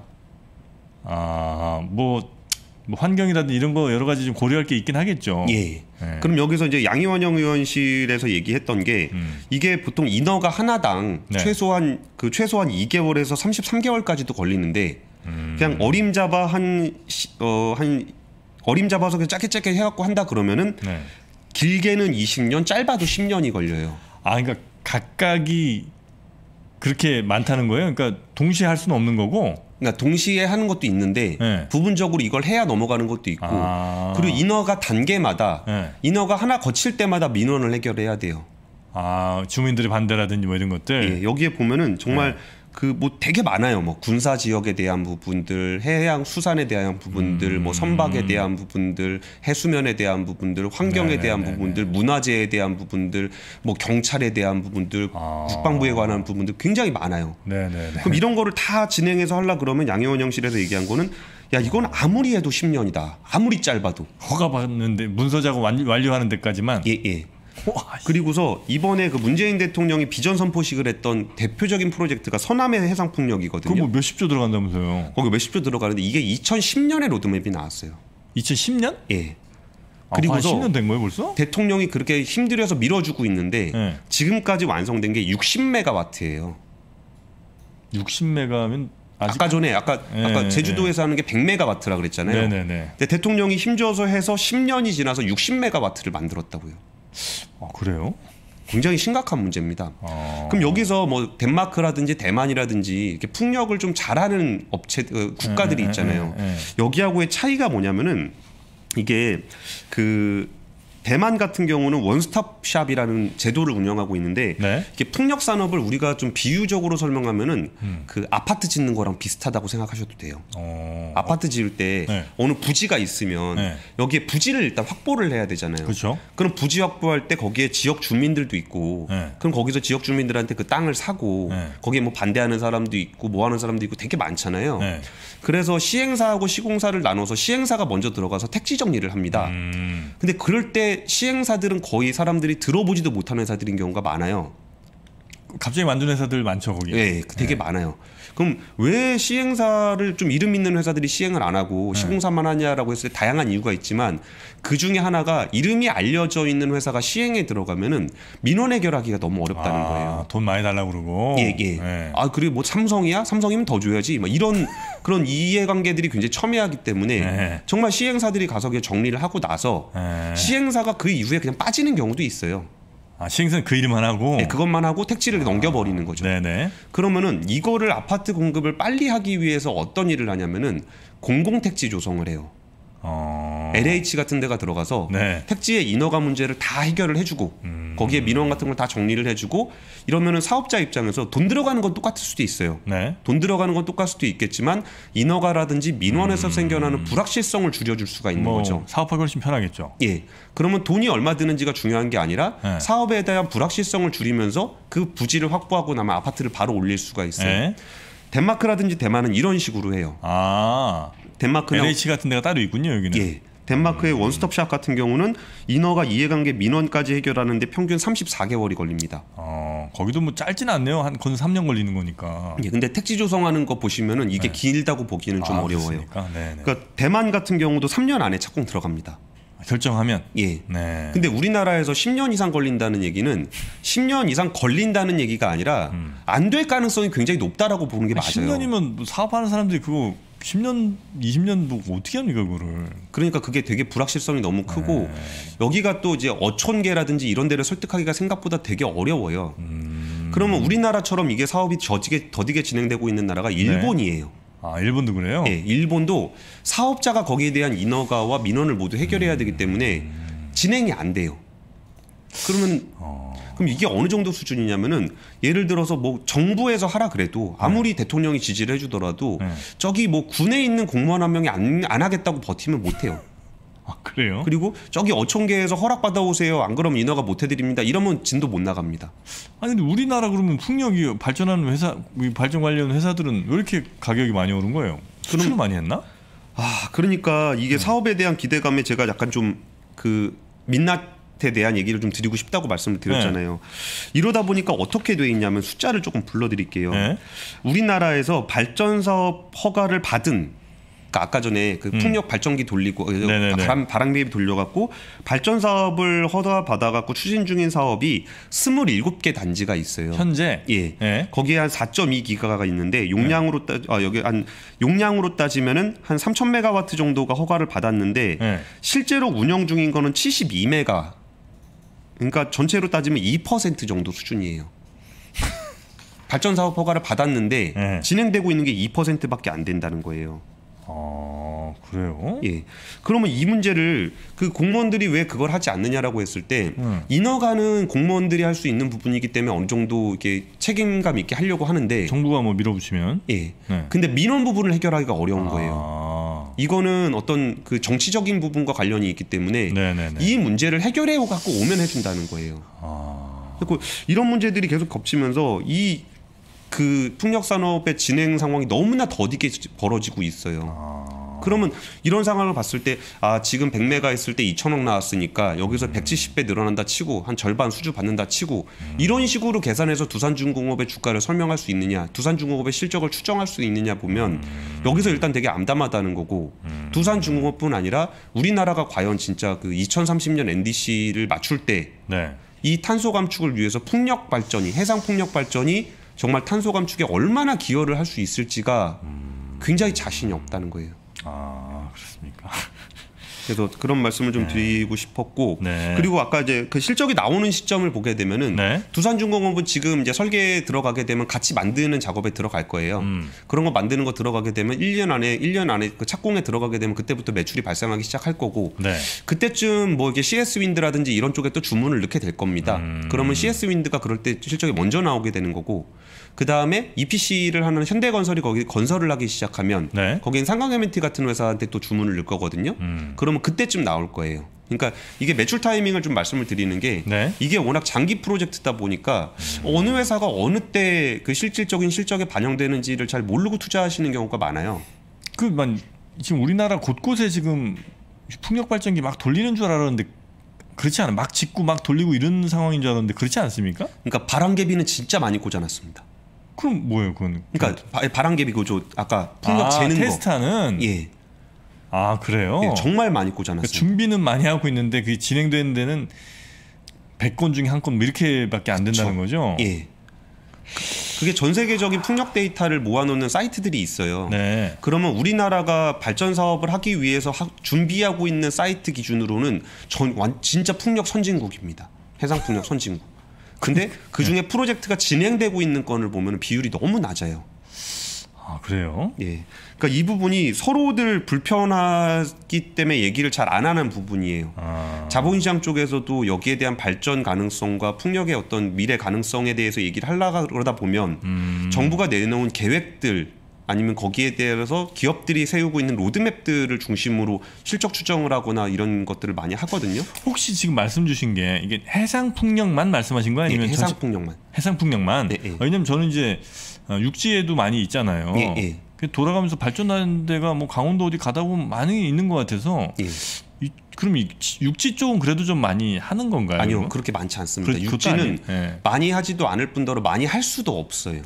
아, 뭐뭐 환경이라든 지 이런 거 여러 가지 좀 고려할 게 있긴 하겠죠. 예. 예. 그럼 여기서 이제 양희원영 의원실에서 얘기했던 게 음. 이게 보통 인허가 하나당 네. 최소한 그 최소한 2개월에서 33개월까지도 걸리는데 음. 그냥 어림잡아 한 어 한 어, 어림잡아서 그냥 짧게 짧게 해갖고 한다 그러면은 네. 길게는 20년, 짧아도 10년이 걸려요. 아, 그러니까 각각이 그렇게 많다는 거예요. 그러니까 동시에 할 수는 없는 거고 그러니까 동시에 하는 것도 있는데 네. 부분적으로 이걸 해야 넘어가는 것도 있고 아. 그리고 인허가 단계마다 네. 인허가 하나 거칠 때마다 민원을 해결해야 돼요. 아 주민들의 반대라든지 뭐 이런 것들. 예, 여기에 보면은 정말 네. 그뭐 되게 많아요. 뭐 군사 지역에 대한 부분들, 해양 수산에 대한 부분들, 음. 뭐 선박에 음. 대한 부분들, 해수면에 대한 부분들, 환경에 네네네네. 대한 부분들, 문화재에 대한 부분들, 뭐 경찰에 대한 부분들, 아. 국방부에 관한 부분들 굉장히 많아요. 네네네. 그럼 이런 거를 다 진행해서 하려 그러면 양혜원 형실에서 얘기한 거는 야 이건 아무리 해도 10년이다. 아무리 짧아도 허가 받는데 문서 작업 완료하는 데까지만 예 예. 그리고서 이번에 그 문재인 대통령이 비전 선포식을 했던 대표적인 프로젝트가 서남해 해상 풍력이거든요. 그뭐 몇십 조 들어간다면서요? 거기 몇십 조 들어가는데 이게 2010년에 로드맵이 나왔어요. 2010년? 예. 아, 그리고서 아, 10년 거예요 벌써? 대통령이 그렇게 힘들여서 밀어주고 있는데 네. 지금까지 완성된 게 60메가와트예요. 60메가면 아직... 아까 전에 아까 네, 아까 예, 예, 제주도에서 네. 하는 게 100메가와트라 그랬잖아요. 네네네. 근데 대통령이 힘줘서 해서 10년이 지나서 60메가와트를 만들었다고요. 아, 그래요? 굉장히 심각한 문제입니다. 아... 그럼 여기서 뭐 덴마크라든지 대만이라든지 이렇게 풍력을 좀 잘하는 업체 어, 국가들이 예, 예, 있잖아요. 에, 에, 에, 여기하고의 차이가 뭐냐면은 이게 그 대만 같은 경우는 원스톱 샵이라는 제도를 운영하고 있는데 네. 이게 풍력 산업을 우리가 좀 비유적으로 설명하면은 음. 그 아파트 짓는 거랑 비슷하다고 생각하셔도 돼요. 어. 아파트 지을 때 네. 어느 부지가 있으면 네. 여기에 부지를 일단 확보를 해야 되잖아요. 그쵸? 그렇죠. 그럼 부지 확보할 때 거기에 지역 주민들도 있고 네. 그럼 거기서 지역 주민들한테 그 땅을 사고 네. 거기에 뭐 반대하는 사람도 있고 뭐 하는 사람도 있고 되게 많잖아요. 네. 그래서 시행사하고 시공사를 나눠서 시행사가 먼저 들어가서 택지 정리를 합니다. 음. 근데 그럴 때 시행사들은 거의 사람들이 들어보지도 못하는 회사들인 경우가 많아요. 갑자기 만든 회사들 많죠 거기. 예, 예, 되게 예. 많아요. 그럼 왜 시행사를 좀 이름 있는 회사들이 시행을 안 하고 네. 시공사만 하냐라고 했을 때 다양한 이유가 있지만 그 중에 하나가 이름이 알려져 있는 회사가 시행에 들어가면은 민원 해결하기가 너무 어렵다는 아, 거예요. 돈 많이 달라고 그러고. 예, 예. 네. 아, 그리고 뭐 삼성이야? 삼성이면 더 줘야지. 막 뭐 이런 그런 이해관계들이 굉장히 첨예하기 때문에 네. 정말 시행사들이 가서 정리를 하고 나서 네. 시행사가 그 이후에 그냥 빠지는 경우도 있어요. 아, 시행사는 그 일만 하고 네, 그것만 하고 택지를 아, 넘겨버리는 거죠. 네네. 그러면은 이거를 아파트 공급을 빨리 하기 위해서 어떤 일을 하냐면은 공공택지 조성을 해요. 어... LH 같은 데가 들어가서 네. 택지의 인허가 문제를 다 해결을 해주고 음. 거기에 민원 같은 걸 다 정리를 해주고 이러면은 사업자 입장에서 돈 들어가는 건 똑같을 수도 있어요. 네. 돈 들어가는 건 똑같을 수도 있겠지만 인허가라든지 민원에서 음. 생겨나는 불확실성을 줄여줄 수가 있는 뭐 거죠. 사업하기 훨씬 편하겠죠. 예. 그러면 돈이 얼마 드는지가 중요한 게 아니라 네. 사업에 대한 불확실성을 줄이면서 그 부지를 확보하고 나면 아파트를 바로 올릴 수가 있어요. 네. 덴마크라든지 대만은 이런 식으로 해요. 아, 덴마크는 LH 같은 데가 따로 있군요 여기는. 예. 덴마크의 원스톱샵 같은 경우는 인허가 이해관계 민원까지 해결하는데 평균 34개월이 걸립니다. 어, 거기도 뭐 짧진 않네요. 한 건 3년 걸리는 거니까. 예, 근데 택지 조성하는 거 보시면은 이게 네. 길다고 보기는 아, 어려워요. 네, 네. 그러니까 대만 같은 경우도 3년 안에 착공 들어갑니다. 아, 결정하면 예. 네. 근데 우리나라에서 10년 이상 걸린다는 얘기는 10년 이상 걸린다는 얘기가 아니라 음. 안될 가능성이 굉장히 높다라고 보는 게 아니, 맞아요. 10년이면 뭐 사업하는 사람들이 그거 10년, 20년 뭐 어떻게 합니까 그거를? 그러니까 그게 되게 불확실성이 너무 크고 네. 여기가 또 이제 어촌계라든지 이런 데를 설득하기가 생각보다 되게 어려워요. 음. 그러면 우리나라처럼 이게 사업이 저지게 더디게 진행되고 있는 나라가 네. 일본이에요. 네. 아 일본도 그래요? 네, 일본도 사업자가 거기에 대한 인허가와 민원을 모두 해결해야 되기 때문에 음. 진행이 안 돼요. 그러면 어... 그럼 이게 어느 정도 수준이냐면은 예를 들어서 뭐 정부에서 하라 그래도 아무리 네. 대통령이 지지를 해주더라도 네. 저기 뭐 군에 있는 공무원 한 명이 안, 안 하겠다고 버티면 못해요. 아 그래요? 그리고 저기 어촌계에서 허락 받아오세요. 안 그러면 인허가 못 해드립니다. 이러면 진도 못 나갑니다. 아니 근데 우리나라 그러면 풍력이 발전하는 회사 발전 관련 회사들은 왜 이렇게 가격이 많이 오른 거예요? 수출 그 많이 했나? 아 그러니까 이게 네. 사업에 대한 기대감에 제가 약간 좀 그 민낯 에 대한 얘기를 좀 드리고 싶다고 말씀을 네. 드렸잖아요. 네. 이러다 보니까 어떻게 돼 있냐면 숫자를 조금 불러드릴게요. 네. 우리나라에서 발전 사업 허가를 받은 그러니까 아까 전에 그 음. 풍력 발전기 돌리고 그 네, 네, 네 바람 바람개비 돌려갖고 발전 사업을 허가 받아갖고 추진 중인 사업이 스물일곱 개 단지가 있어요. 현재 예 네. 거기에 한 4.2기가가 있는데 용량으로 네. 따 아, 여기 한 용량으로 따지면은 한 3,000메가와트 정도가 허가를 받았는데 네. 실제로 운영 중인 거는 72메가 그러니까 전체로 따지면 2% 정도 수준이에요. 발전 사업 허가를 받았는데 네. 진행되고 있는 게 2%밖에 안 된다는 거예요. 아 그래요? 예. 그러면 이 문제를 그 공무원들이 왜 그걸 하지 않느냐라고 했을 때 음. 인허가는 공무원들이 할 수 있는 부분이기 때문에 어느 정도 이게 책임감 있게 하려고 하는데 정부가 뭐 밀어붙이면 예. 네. 근데 민원 부분을 해결하기가 어려운 아. 거예요. 이거는 어떤 그 정치적인 부분과 관련이 있기 때문에 네네네. 네, 네. 이 문제를 해결해 갖고 오면 해준다는 거예요. 아... 그리고 이런 문제들이 계속 겹치면서 이 그 풍력 산업의 진행 상황이 너무나 더디게 벌어지고 있어요. 아... 그러면 이런 상황을 봤을 때 아 지금 100메가 했을 때 2천억 나왔으니까 여기서 170배 늘어난다 치고 한 절반 수주 받는다 치고 이런 식으로 계산해서 두산중공업의 주가를 설명할 수 있느냐 두산중공업의 실적을 추정할 수 있느냐 보면 여기서 일단 되게 암담하다는 거고 두산중공업뿐 아니라 우리나라가 과연 진짜 그 2030년 NDC를 맞출 때이 네. 탄소 감축을 위해서 풍력 발전이 해상 풍력 발전이 정말 탄소 감축에 얼마나 기여를 할 수 있을지가 굉장히 자신이 없다는 거예요. 아 그렇습니까? 그래서 그런 말씀을 좀 네. 드리고 싶었고 네. 그리고 아까 이제 그 실적이 나오는 시점을 보게 되면은 네. 두산중공업은 지금 이제 설계에 들어가게 되면 같이 만드는 작업에 들어갈 거예요. 음. 그런 거 만드는 거 들어가게 되면 1년 안에 1년 안에 그 착공에 들어가게 되면 그때부터 매출이 발생하기 시작할 거고 네. 그때쯤 뭐 이게 CS 윈드라든지 이런 쪽에 또 주문을 넣게 될 겁니다. 음. 그러면 CS 윈드가 그럴 때 실적이 먼저 나오게 되는 거고 그 다음에 EPC를 하는 현대건설이 거기 건설을 하기 시작하면 네. 거기엔 상강에멘티 같은 회사한테 또 주문을 넣을 거거든요. 음. 그러면 그때쯤 나올 거예요. 그러니까 이게 매출 타이밍을 좀 말씀을 드리는 게 네. 이게 워낙 장기 프로젝트다 보니까 음. 어느 회사가 어느 때 그 실질적인 실적에 반영되는지를 잘 모르고 투자하시는 경우가 많아요. 그만 지금 우리나라 곳곳에 지금 풍력 발전기 막 돌리는 줄 알았는데 그렇지 않아 막 짓고 막 돌리고 이런 상황인 줄 알았는데 그렇지 않습니까? 그러니까 바람개비는 진짜 많이 꽂아놨습니다. 그럼 뭐예요 그건? 그러니까 그 바, 바람개비 그저 아까 풍력 아, 재는 테스트하는? 거. 예. 아 그래요? 예, 정말 많이 꽂아놨어요. 그러니까 준비는 많이 하고 있는데 그게 진행되는 데는 100건 중에 한건 뭐 이렇게밖에 안 된다는 그쵸. 거죠? 예. 그게 전 세계적인 풍력 데이터를 모아놓는 사이트들이 있어요. 네. 그러면 우리나라가 발전 사업을 하기 위해서 하, 준비하고 있는 사이트 기준으로는 전 완, 진짜 풍력 선진국입니다. 해상 풍력 선진국. 근데 네. 그 중에 프로젝트가 진행되고 있는 건을 보면 비율이 너무 낮아요. 아 그래요? 예. 그러니까 이 부분이 서로들 불편하기 때문에 얘기를 잘 안 하는 부분이에요. 아... 자본시장 쪽에서도 여기에 대한 발전 가능성과 풍력의 어떤 미래 가능성에 대해서 얘기를 하려고 그러다 보면 음... 정부가 내놓은 계획들 아니면 거기에 대해서 기업들이 세우고 있는 로드맵들을 중심으로 실적 추정을 하거나 이런 것들을 많이 하거든요. 혹시 지금 말씀 주신 게 이게 해상 풍력만 말씀하신 거예요? 예, 아니면 예, 해상 풍력만. 해상 풍력만. 예, 예. 왜냐면 저는 이제 어, 육지에도 많이 있잖아요. 예, 예. 돌아가면서 발전하는 데가 뭐 강원도 어디 가다 보면 많이 있는 것 같아서 그럼 육지 쪽은 그래도 좀 많이 하는 건가요? 아니요 그러면? 그렇게 많지 않습니다. 그렇, 육지는 많이 하지도 않을 뿐더러 많이 할 수도 없어요.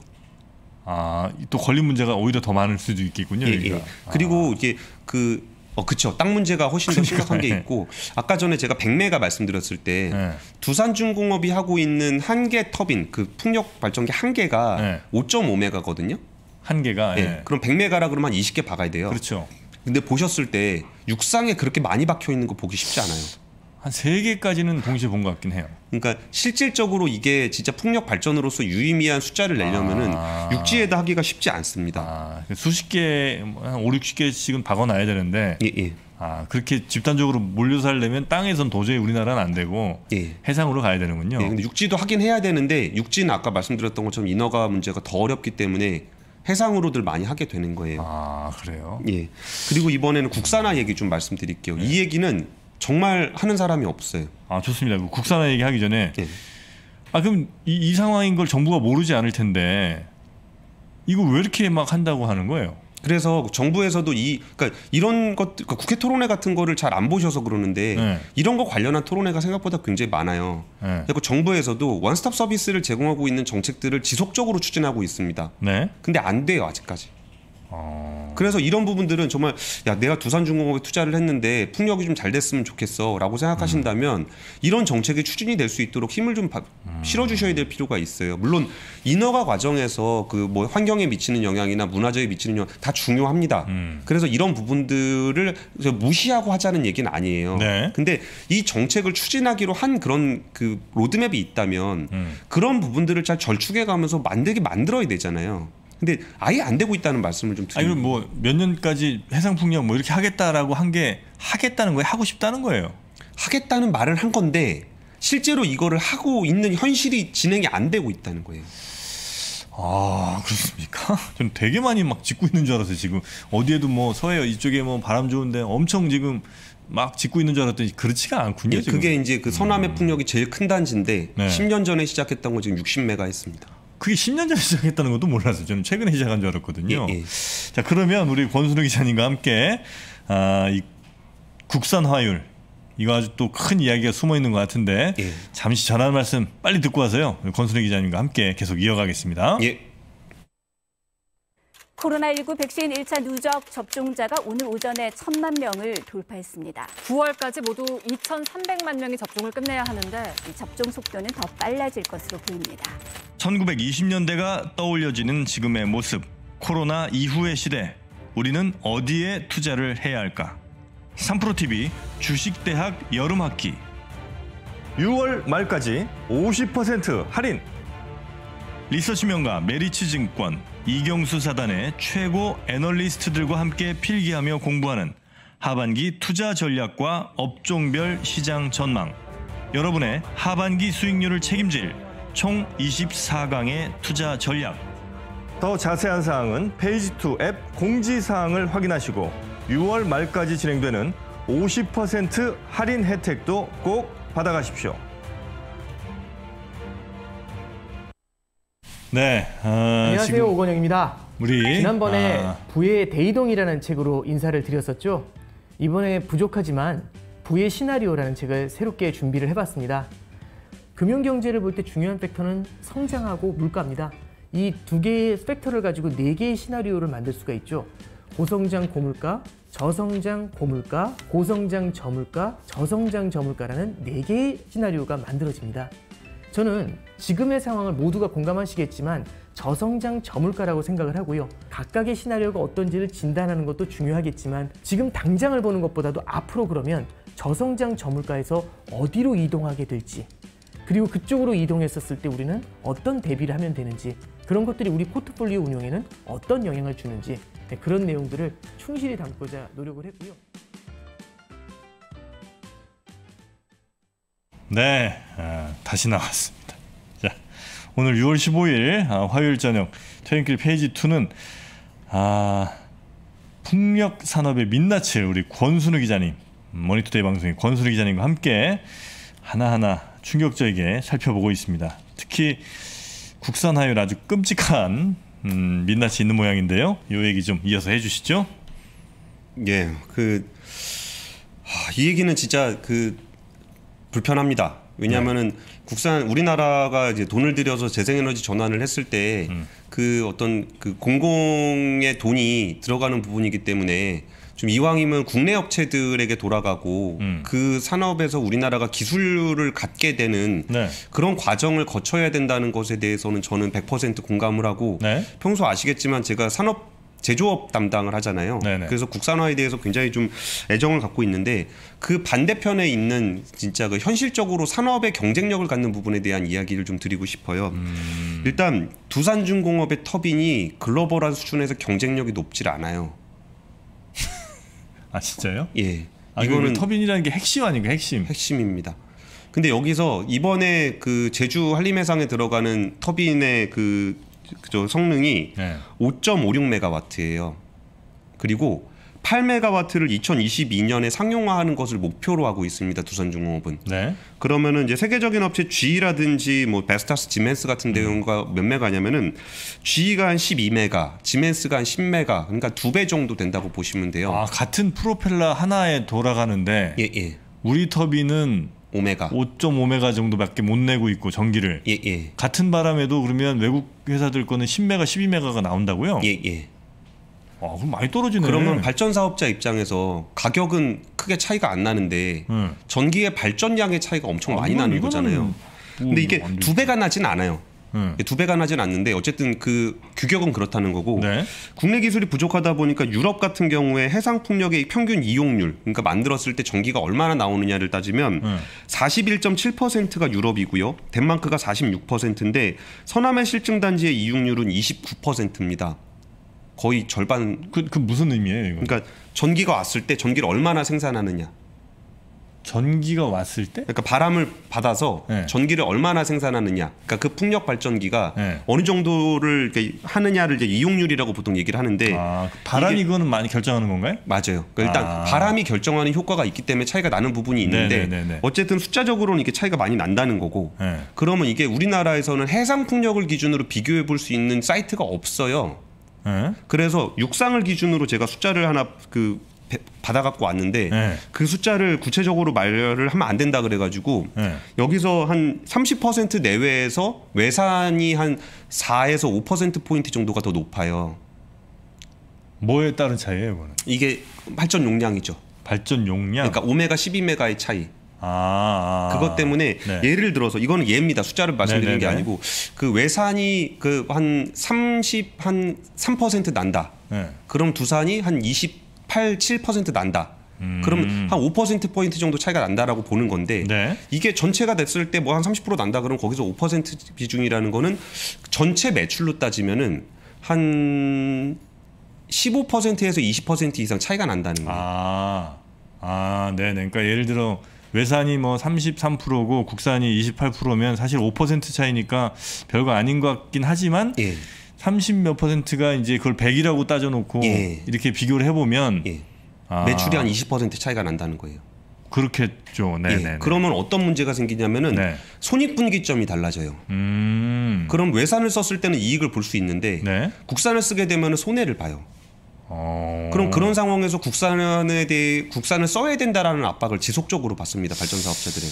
아, 또 걸린 문제가 오히려 더 많을 수도 있겠군요. 예, 예. 그리고 아. 이게 그 어, 그렇죠. 땅 문제가 훨씬 더 그러니까. 심각한 게 네. 있고 아까 전에 제가 백메가 말씀드렸을 때 네. 두산중공업이 하고 있는 한 개 터빈 그 풍력 발전기 한 개가 네. 5.5메가거든요. 한 개가 네. 예. 그럼 백메가라 그러면 한 20개 박아야 돼요. 그렇죠. 근데 보셨을 때 육상에 그렇게 많이 박혀 있는 거 보기 쉽지 않아요. 한세 개까지는 동시에 본 것 같긴 해요. 그러니까 실질적으로 이게 진짜 폭력 발전으로서 유의미한 숫자를 내려면은 아. 육지에다 하기가 쉽지 않습니다. 아, 수십 개, 한 5, 60개씩은 박아놔야 되는데 예, 예. 아 그렇게 집단적으로 몰려살려면 땅에선 도저히 우리나라는 안 되고 예. 해상으로 가야 되는군요. 예, 근데 육지도 하긴 해야 되는데 육지는 아까 말씀드렸던 것처럼 인허가 문제가 더 어렵기 때문에 해상으로들 많이 하게 되는 거예요. 아 그래요? 예. 그리고 이번에는 국산화 얘기 좀 말씀드릴게요. 예. 이 네. 얘기는 정말 하는 사람이 없어요. 아 좋습니다. 그 국산화 얘기하기 전에 예. 아 그럼 이, 이, 상황인 걸 정부가 모르지 않을 텐데 이거 왜 이렇게 막 한다고 하는 거예요? 그래서 정부에서도 이 그러니까 이런 것 그러니까 국회 토론회 같은 거를 잘 안 보셔서 그러는데 네. 이런 거 관련한 토론회가 생각보다 굉장히 많아요. 네. 그리고 정부에서도 원스톱 서비스를 제공하고 있는 정책들을 지속적으로 추진하고 있습니다. 네. 근데 안 돼요 아직까지. 어. 그래서 이런 부분들은 정말 야 내가 두산중공업에 투자를 했는데 풍력이 좀 잘 됐으면 좋겠어라고 생각하신다면 음. 이런 정책이 추진이 될 수 있도록 힘을 좀 바, 음. 실어주셔야 될 필요가 있어요. 물론 인허가 과정에서 그 뭐 환경에 미치는 영향이나 문화재에 미치는 영향 다 중요합니다. 음. 그래서 이런 부분들을 무시하고 하자는 얘기는 아니에요. 네. 근데 이 정책을 추진하기로 한 그런 그 로드맵이 있다면 음. 그런 부분들을 잘 절충해 가면서 만들게 만들어야 되잖아요. 근데 아예 안 되고 있다는 말씀을 좀 드리고. 뭐몇 년까지 해상 풍력 뭐 이렇게 하겠다라고 한 게 하겠다는 거예요. 하고 싶다는 거예요. 하겠다는 말을 한 건데 실제로 이거를 하고 있는 현실이 진행이 안 되고 있다는 거예요. 아 그렇습니까? 저 되게 많이 막 짓고 있는 줄 알았어요 지금 어디에도 뭐 서해 이쪽에 뭐 바람 좋은데 엄청 지금 막 짓고 있는 줄 알았더니 그렇지가 않군요. 예, 그게 이제 그 서남해 음. 풍력이 제일 큰 단지인데 네. 10년 전에 시작했던 거 지금 60메가 했습니다. 그게 10년 전에 시작했다는 것도 몰라서 저는 최근에 시작한 줄 알았거든요. 예, 예. 자 그러면 우리 권순우 기자님과 함께 아, 이 국산 화율 이거 아주 또 큰 이야기가 숨어 있는 것 같은데 예. 잠시 전하는 말씀 빨리 듣고 와서요. 권순우 기자님과 함께 계속 이어가겠습니다. 예. 코로나19 백신 1차 누적 접종자가 오늘 오전에 1천만 명을 돌파했습니다. 9월까지 모두 2,300만 명이 접종을 끝내야 하는데 이 접종 속도는 더 빨라질 것으로 보입니다. 1920년대가 떠올려지는 지금의 모습, 코로나 이후의 시대, 우리는 어디에 투자를 해야 할까? 3프로TV 주식대학 여름학기 6월 말까지 50% 할인 리서치명가 메리츠증권 이경수 사단의 최고 애널리스트들과 함께 필기하며 공부하는 하반기 투자 전략과 업종별 시장 전망. 여러분의 하반기 수익률을 책임질 총 24강의 투자 전략. 더 자세한 사항은 페이지 2 앱 공지 사항을 확인하시고 6월 말까지 진행되는 50% 할인 혜택도 꼭 받아가십시오. 네. 아, 안녕하세요 오건영입니다. 우리 지난번에 아. 부의 대이동이라는 책으로 인사를 드렸었죠. 이번에 부족하지만 부의 시나리오라는 책을 새롭게 준비를 해봤습니다. 금융경제를 볼 때 중요한 팩터는 성장하고 물가입니다. 이 두 개의 팩터를 가지고 네 개의 시나리오를 만들 수가 있죠. 고성장 고물가, 저성장 고물가, 고성장 저물가, 저성장 저물가라는 네 개의 시나리오가 만들어집니다. 저는 지금의 상황을 모두가 공감하시겠지만 저성장 저물가라고 생각을 하고요. 각각의 시나리오가 어떤지를 진단하는 것도 중요하겠지만 지금 당장을 보는 것보다도 앞으로 그러면 저성장 저물가에서 어디로 이동하게 될지 그리고 그쪽으로 이동했었을 때 우리는 어떤 대비를 하면 되는지 그런 것들이 우리 포트폴리오 운영에는 어떤 영향을 주는지 네, 그런 내용들을 충실히 담고자 노력을 했고요. 네, 아, 다시 나왔습니다. 자, 오늘 6월 15일 아, 화요일 저녁 퇴행길 페이지 2는 아, 풍력 산업의 민낯을 우리 권순우 기자님 머니투데이 방송의 권순우 기자님과 함께 하나하나 충격적이게 살펴보고 있습니다. 특히 국산 화요 아주 끔찍한 음, 민낯이 있는 모양인데요. 이 얘기 좀 이어서 해주시죠. 예, 그. 이 얘기는 진짜 그 불편합니다. 왜냐하면은 네. 국산 우리나라가 이제 돈을 들여서 재생에너지 전환을 했을 때그 음. 그 어떤 그 공공의 돈이 들어가는 부분이기 때문에 좀 이왕이면 국내 업체들에게 돌아가고 음. 그 산업에서 우리나라가 기술을 갖게 되는 네. 그런 과정을 거쳐야 된다는 것에 대해서는 저는 100% 공감을 하고 네. 평소 아시겠지만 제가 산업 제조업 담당을 하잖아요. 네네. 그래서 국산화에 대해서 굉장히 좀 애정을 갖고 있는데 그 반대편에 있는 진짜 그 현실적으로 산업의 경쟁력을 갖는 부분에 대한 이야기를 좀 드리고 싶어요. 음... 일단 두산중공업의 터빈이 글로벌한 수준에서 경쟁력이 높질 않아요. 아 진짜요? 예. 아, 이거는 터빈이라는 게 핵심 아닌가 핵심. 핵심입니다. 근데 여기서 이번에 그 제주 한림해상에 들어가는 터빈의 그 그저 성능이 네. 5.56메가와트예요. 그리고 8메가와트를 2022년에 상용화하는 것을 목표로 하고 있습니다. 두산중공업은. 네. 그러면은 이제 세계적인 업체 G라든지 뭐 베스타스, 지멘스 같은 음. 데가 음. 몇 메가냐면은 G가 한 12메가, 지멘스가 한 10메가, 그러니까 두 배 정도 된다고 보시면 돼요. 아 같은 프로펠러 하나에 돌아가는데 예, 예. 우리 터빈은 오메가 5.5메가 정도밖에 못 내고 있고 전기를 예, 예. 같은 바람에도 그러면 외국 회사들 거는 10메가 12메가가 나온다고요? 예, 예. 아, 그럼 많이 떨어지네. 그러면 발전 사업자 입장에서 가격은 크게 차이가 안 나는데 음. 전기의 발전량의 차이가 엄청 아, 많이 나는 거잖아요. 뭐, 근데 이게 뭐 두 배가 나진 않아요. 음. 두 배가 나진 않는데 어쨌든 그 규격은 그렇다는 거고 네. 국내 기술이 부족하다 보니까 유럽 같은 경우에 해상 풍력의 평균 이용률 그러니까 만들었을 때 전기가 얼마나 나오느냐를 따지면 음. 41.7%가 유럽이고요. 덴마크가 46%인데 서남해 실증 단지의 이용률은 29%입니다. 거의 절반 그, 그 무슨 의미예요, 이거? 그러니까 전기가 왔을 때 전기를 얼마나 생산하느냐. 전기가 왔을 때 그러니까 바람을 받아서 네. 전기를 얼마나 생산하느냐 그러니까 그 풍력 발전기가 네. 어느 정도를 하느냐를 이제 이용률이라고 보통 얘기를 하는데 아, 그 바람이 그거는 많이 결정하는 건가요? 맞아요 그러니까 일단 아. 바람이 결정하는 효과가 있기 때문에 차이가 나는 부분이 있는데 네네네네. 네, 네, 네. 어쨌든 숫자적으로는 이게 차이가 많이 난다는 거고 네. 그러면 이게 우리나라에서는 해상 풍력을 기준으로 비교해 볼 수 있는 사이트가 없어요 그래서 육상을 기준으로 제가 숫자를 하나 그 받아갖고 왔는데 네. 그 숫자를 구체적으로 말을 하면 안 된다 그래가지고 네. 여기서 한 30% 내외에서 외산이 한 4에서 5% 포인트 정도가 더 높아요. 뭐에 따른 차이예요, 이거는? 이게 발전 용량이죠. 발전 용량. 그러니까 오메가 12메가의 차이. 아, 아 그것 아. 때문에 네. 예를 들어서 이거는 예입니다. 숫자를 말씀드리는 네네네. 게 네. 아니고 그 외산이 그 한 30 한 3% 난다. 네. 그럼 두산이 한20 0.87% 난다. 음. 그면한 5%포인트 정도 차이가 난다라고 보는 건데 네. 이게 전체가 됐을 때 뭐한30% 난다 그러면 거기서 5% 비중이라는 거는 전체 매출로 따지면은 한 15%에서 20% 이상 차이가 난다는 거예요. 아, 아, 네, 네. 그러니까 예를 들어 외산이 뭐 33%고 국산이 28%면 사실 5% 차이니까 별거 아닌 것 같긴 하지만 예. 30몇 퍼센트가 이제 그걸 100이라고 따져놓고 예. 이렇게 비교를 해보면 예. 아. 매출이 한 20% 차이가 난다는 거예요. 그렇겠죠. 네, 예. 네, 네. 그러면 어떤 문제가 생기냐면은 네. 손익분기점이 달라져요. 음. 그럼 외산을 썼을 때는 이익을 볼 수 있는데 네. 국산을 쓰게 되면 손해를 봐요. 어... 그럼 그런 상황에서 국산에 대해 국산을 써야 된다라는 압박을 지속적으로 받습니다 발전 사업자들은.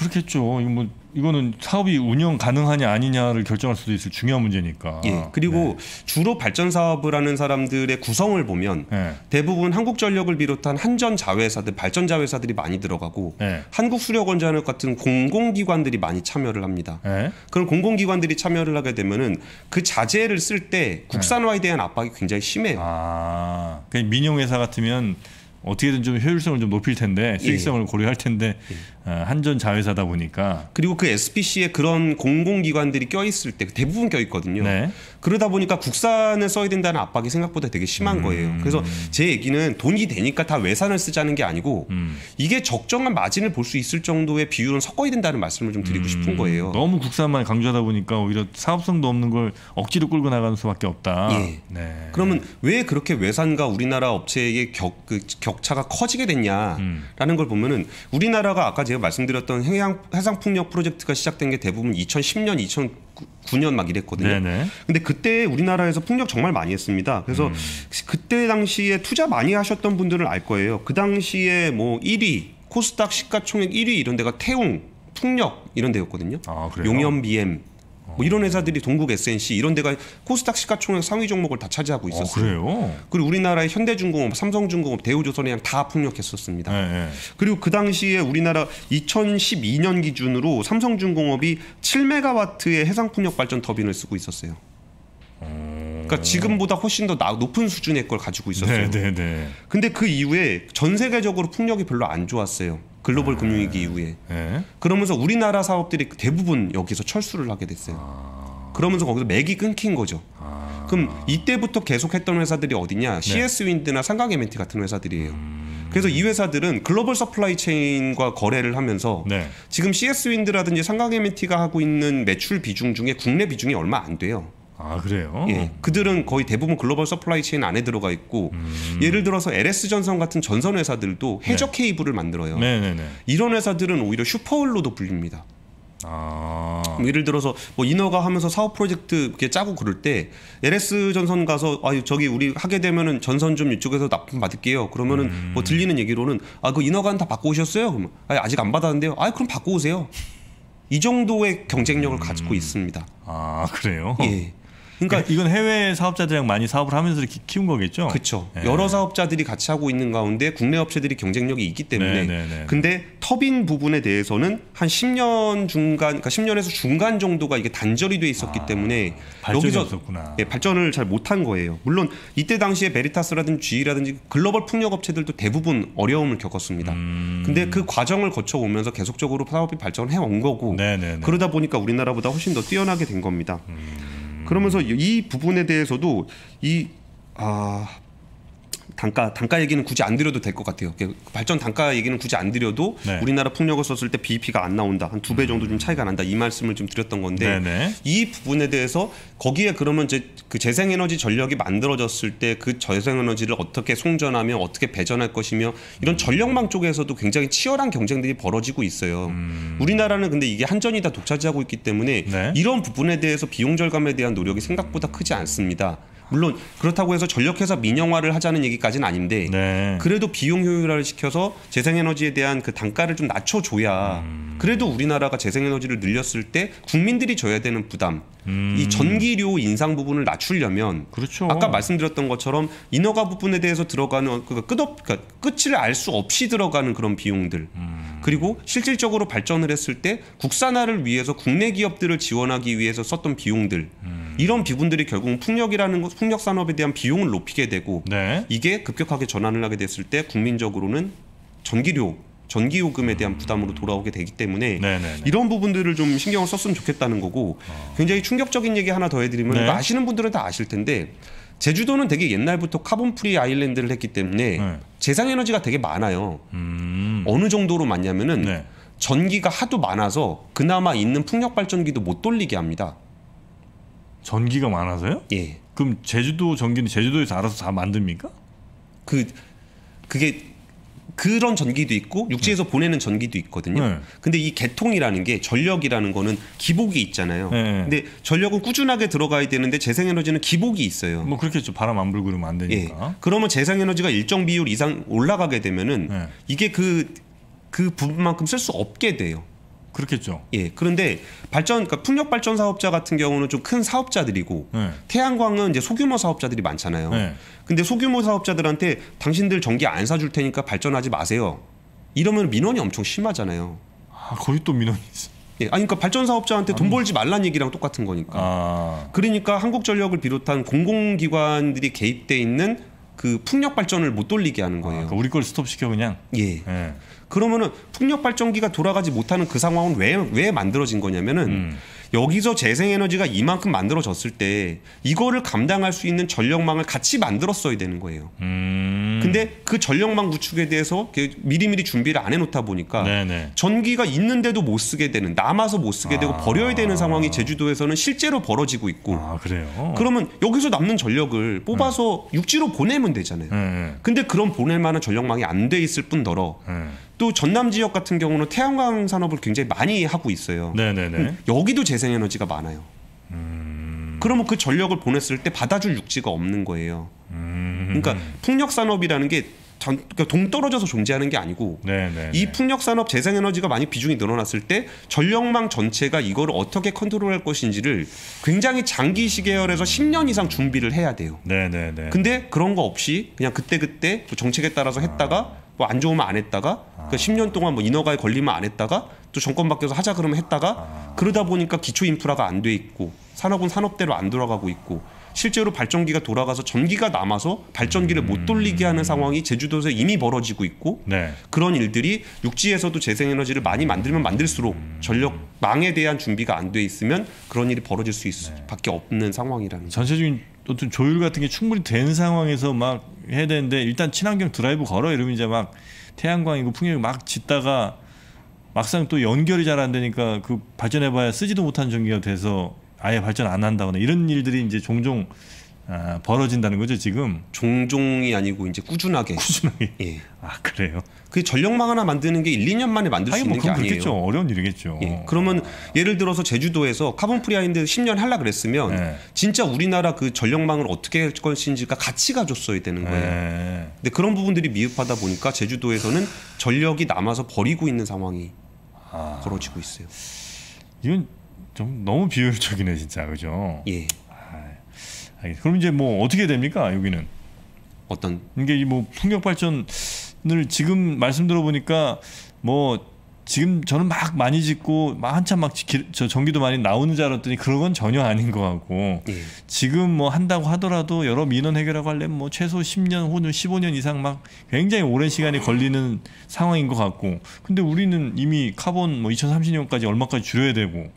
그렇겠죠. 이거 뭐 이거는 사업이 운영 가능하냐 아니냐를 결정할 수도 있을 중요한 문제니까. 예. 그리고 네. 주로 발전 사업을 하는 사람들의 구성을 보면 네. 대부분 한국전력을 비롯한 한전 자회사들, 발전 자회사들이 많이 들어가고 네. 한국수력원자력 같은 공공기관들이 많이 참여를 합니다. 네. 그런 공공기관들이 참여를 하게 되면은 그 자재를 쓸 때 국산화에 네. 대한 압박이 굉장히 심해요. 아, 그 민영회사 같으면 어떻게든 좀 효율성을 좀 높일 텐데 수익성을 예. 고려할 텐데 예. 어, 한전 자회사다 보니까 그리고 그 SPC에 그런 공공기관들이 껴 있을 때 대부분 껴 있거든요. 네. 그러다 보니까 국산을 써야 된다는 압박이 생각보다 되게 심한 음. 거예요. 그래서 제 얘기는 돈이 되니까 다 외산을 쓰자는 게 아니고 음. 이게 적정한 마진을 볼 수 있을 정도의 비율은 섞어야 된다는 말씀을 좀 드리고 음. 싶은 거예요. 너무 국산만 강조하다 보니까 오히려 사업성도 없는 걸 억지로 끌고 나가는 수밖에 없다. 예. 네. 그러면 왜 그렇게 외산과 우리나라 업체의 격, 그 격차가 커지게 됐냐라는 음. 걸 보면은 우리나라가 아까 제가 말씀드렸던 해양 해상풍력 프로젝트가 시작된 게 대부분 2010년, 2009년 막 이랬거든요. 네네. 네. 근데 그때 우리나라에서 풍력 정말 많이 했습니다. 그래서 음. 그때 당시에 투자 많이 하셨던 분들은 알 거예요. 그 당시에 뭐 1위 코스닥 시가총액 1위 이런 데가 태웅, 풍력 이런 데였거든요. 아, 용현 BM 뭐 이런 회사들이 동국 SNC 이런 데가 코스닥 시가총액 상위 종목을 다 차지하고 어, 있었어요. 어, 그래요? 그리고 우리나라의 현대중공업, 삼성중공업, 대우조선이랑 다 폭력했었습니다. 네, 네. 그리고 그 당시에 우리나라 2012년 기준으로 삼성중공업이 7메가와트의 해상풍력 발전 터빈을 쓰고 있었어요. 그러니까 음. 지금보다 훨씬 더 나, 높은 수준의 걸 가지고 있었어요. 네, 네, 네. 근데 그 이후에 전 세계적으로 풍력이 별로 안 좋았어요. 글로벌 네. 금융위기 이후에. 네. 그러면서 우리나라 사업들이 대부분 여기서 철수를 하게 됐어요. 아. 그러면서 거기서 맥이 끊긴 거죠. 아. 그럼 이때부터 계속했던 회사들이 어디냐? 네. CS윈드나 상강에멘티 같은 회사들이에요. 음. 그래서 이 회사들은 글로벌 서플라이 체인과 거래를 하면서 네. 지금 CS윈드라든지 상강 에멘티가 하고 있는 매출 비중 중에 국내 비중이 얼마 안 돼요. 아 그래요? 예, 그들은 거의 대부분 글로벌 서플라이 체인 안에 들어가 있고 음. 예를 들어서 LS 전선 같은 전선 회사들도 해적 네. 케이블을 만들어요. 네네네. 이런 회사들은 오히려 슈퍼홀로도 불립니다. 아. 뭐 예를 들어서 뭐 인허가 하면서 사업 프로젝트 이렇게 짜고 그럴 때 LS 전선 가서 아 저기 우리 하게 되면은 전선 좀 이쪽에서 납품 받을게요. 그러면은 음. 뭐 들리는 얘기로는 아그 인허가는 다 받고 오셨어요? 그럼면아 아직 안 받았는데요. 아 그럼 받고 오세요. 이 정도의 경쟁력을 음. 가지고 있습니다. 아 그래요? 예. 그러니까 네. 이건 해외 사업자들이랑 많이 사업을 하면서 이렇게 키운 거겠죠. 그렇죠. 네. 여러 사업자들이 같이 하고 있는 가운데 국내 업체들이 경쟁력이 있기 때문에. 네네네. 네, 네. 근데 터빈 부분에 대해서는 한 10년 중간, 그러니까 10년에서 중간 정도가 이게 단절이 돼 있었기 아, 때문에 여기서 없었구나. 예, 발전을 잘 못한 거예요. 물론 이때 당시에 베리타스라든지 g 라든지 글로벌 풍력 업체들도 대부분 어려움을 겪었습니다. 음... 근데 그 과정을 거쳐 오면서 계속적으로 사업이 발전해 온 거고 네네네. 그러다 보니까 우리나라보다 훨씬 더 뛰어나게 된 겁니다. 음... 그러면서 이 부분에 대해서도 이 아, 단가 단가 얘기는 굳이 안 드려도 될 것 같아요. 발전 단가 얘기는 굳이 안 드려도 네. 우리나라 풍력을 썼을 때 BEP가 안 나온다. 한 두 배 정도 좀 차이가 난다. 이 말씀을 좀 드렸던 건데 네네. 네. 이 부분에 대해서 거기에 그러면 이제 그 재생에너지 전력이 만들어졌을 때 그 재생에너지를 어떻게 송전하며 어떻게 배전할 것이며 이런 음. 전력망 쪽에서도 굉장히 치열한 경쟁들이 벌어지고 있어요. 음. 우리나라는 근데 이게 한전이 다 독차지하고 있기 때문에 네. 이런 부분에 대해서 비용 절감에 대한 노력이 생각보다 크지 않습니다. 물론 그렇다고 해서 전력회사 민영화를 하자는 얘기까지는 아닌데 네. 그래도 비용 효율화를 시켜서 재생에너지에 대한 그 단가를 좀 낮춰줘야 음. 그래도 우리나라가 재생에너지를 늘렸을 때 국민들이 져야 되는 부담 음. 이 전기료 인상 부분을 낮추려면 그렇죠. 아까 말씀드렸던 것처럼 인허가 부분에 대해서 들어가는 그러니까 끝없 그러니까 끝을 알 수 없이 들어가는 그런 비용들 음. 그리고 실질적으로 발전을 했을 때 국산화를 위해서 국내 기업들을 지원하기 위해서 썼던 비용들 음. 이런 비분들이 결국은 풍력이라는 것 풍력 산업에 대한 비용을 높이게 되고 네. 이게 급격하게 전환을 하게 됐을 때 국민적으로는 전기료 전기 요금에 대한 부담으로 돌아오게 되기 때문에 네네네. 이런 부분들을 좀 신경을 썼으면 좋겠다는 거고 어. 굉장히 충격적인 얘기 하나 더 해드리면 네. 아시는 분들은 다 아실 텐데 제주도는 되게 옛날부터 카본 프리 아일랜드를 했기 때문에 네. 재생 에너지가 되게 많아요. 음. 어느 정도로 많냐면은 네. 전기가 하도 많아서 그나마 있는 풍력 발전기도 못 돌리게 합니다. 전기가 많아서요? 예. 그럼 제주도 전기는 제주도에서 알아서 다 만듭니까? 그 그게 그런 전기도 있고 육지에서 네. 보내는 전기도 있거든요. 네. 근데 이 개통이라는 게 전력이라는 거는 기복이 있잖아요. 네. 근데 전력은 꾸준하게 들어가야 되는데 재생에너지는 기복이 있어요. 뭐 그렇겠죠. 바람 안 불고 그러면 안 예. 되니까. 그러면 재생에너지가 일정 비율 이상 올라가게 되면은 네. 이게 그그 그 부분만큼 쓸 수 없게 돼요. 그렇겠죠. 예. 그런데 발전, 그러니까 풍력 발전 사업자 같은 경우는 좀 큰 사업자들이고 네. 태양광은 이제 소규모 사업자들이 많잖아요. 네. 근데 소규모 사업자들한테 당신들 전기 안 사줄 테니까 발전하지 마세요. 이러면 민원이 엄청 심하잖아요. 아, 거기 또 민원이 있어. 예, 아니 그러니까 발전 사업자한테 돈 벌지 말란 얘기랑 똑같은 거니까. 아. 그러니까 한국전력을 비롯한 공공기관들이 개입돼 있는 그 풍력 발전을 못 돌리게 하는 거예요. 아, 그러니까 우리 걸 스톱시켜 그냥. 예. 예. 그러면은 풍력 발전기가 돌아가지 못하는 그 상황은 왜 왜 만들어진 거냐면은 음. 여기서 재생에너지가 이만큼 만들어졌을 때 이거를 감당할 수 있는 전력망을 같이 만들었어야 되는 거예요. 음. 근데 그 전력망 구축에 대해서 미리미리 준비를 안 해놓다 보니까 네네. 전기가 있는데도 못 쓰게 되는 남아서 못 쓰게 되고 아. 버려야 되는 상황이 제주도에서는 실제로 벌어지고 있고 아, 그래요? 그러면 여기서 남는 전력을 뽑아서 네. 육지로 보내면 되잖아요. 네. 네. 근데 그런 보낼 만한 전력망이 안 돼 있을 뿐더러 네. 또 전남 지역 같은 경우는 태양광 산업을 굉장히 많이 하고 있어요. 네네네. 음, 여기도 재생에너지가 많아요. 음... 그러면 그 전력을 보냈을 때 받아줄 육지가 없는 거예요. 그러니까 음... 그러니까 풍력 산업이라는 게 전, 그러니까 동떨어져서 존재하는 게 아니고 네네네. 이 풍력 산업 재생 에너지가 많이 비중이 늘어났을 때 전력망 전체가 이걸 어떻게 컨트롤할 것인지를 굉장히 장기 시계열에서 10년 이상 준비를 해야 돼요. 네네네. 근데 그런 거 없이 그냥 그때 그때 뭐 정책에 따라서 했다가 아. 뭐안 좋으면 안 했다가 그 아. 그 10년 동안 뭐 인허가에 걸리면 안 했다가 또 정권 바뀌어서 하자 그러면 했다가 아. 그러다 보니까 기초 인프라가 안 돼 있고 산업은 산업대로 안 돌아가고 있고 실제로 발전기가 돌아가서 전기가 남아서 발전기를 음. 못 돌리게 하는 상황이 제주도에서 이미 벌어지고 있고 네. 그런 일들이 육지에서도 재생에너지를 많이 만들면 만들수록 음. 전력망에 대한 준비가 안 돼 있으면 그런 일이 벌어질 수 있을 네. 밖에 없는 상황이라는 전체적인 어떤 조율 같은 게 충분히 된 상황에서 막 해야 되는데 일단 친환경 드라이브 걸어 이러면 이제 막 태양광이고 풍력이 막 짓다가 막상 또 연결이 잘 안 되니까 그 발전해봐야 쓰지도 못한 전기가 돼서 아예 발전 안 한다거나 이런 일들이 이제 종종 아, 벌어진다는 거죠 지금 종종이 아니고 이제 꾸준하게 꾸준하게 예. 아 그래요 그 전력망 하나 만드는 게 1, 2년 만에 만들 수 아니, 뭐 있는 게 아니에요 그렇겠죠 어려운 일이겠죠 예. 그러면 아. 예를 들어서 제주도에서 카본 프리아인드 10년 하려 그랬으면 예. 진짜 우리나라 그 전력망을 어떻게 할 것인지가 같이 가줬어야 되는 거예요 예. 근데 그런 부분들이 미흡하다 보니까 제주도에서는 전력이 남아서 버리고 있는 상황이 아. 벌어지고 있어요 이건 좀 너무 비효율적이네 진짜 그죠 예. 그럼 이제 뭐 어떻게 됩니까 여기는? 어떤? 이게 뭐 풍력 발전을 지금 말씀 들어보니까 뭐 지금 저는 막 많이 짓고 막 한참 막저 전기도 많이 나오는 줄 알았더니 그런 건 전혀 아닌 것 같고 예. 지금 뭐 한다고 하더라도 여러 민원 해결하고 할래면뭐 최소 10년 혹은 15년 이상 막 굉장히 오랜 시간이 걸리는 상황인 것 같고 근데 우리는 이미 카본 뭐 2030년까지 얼마까지 줄여야 되고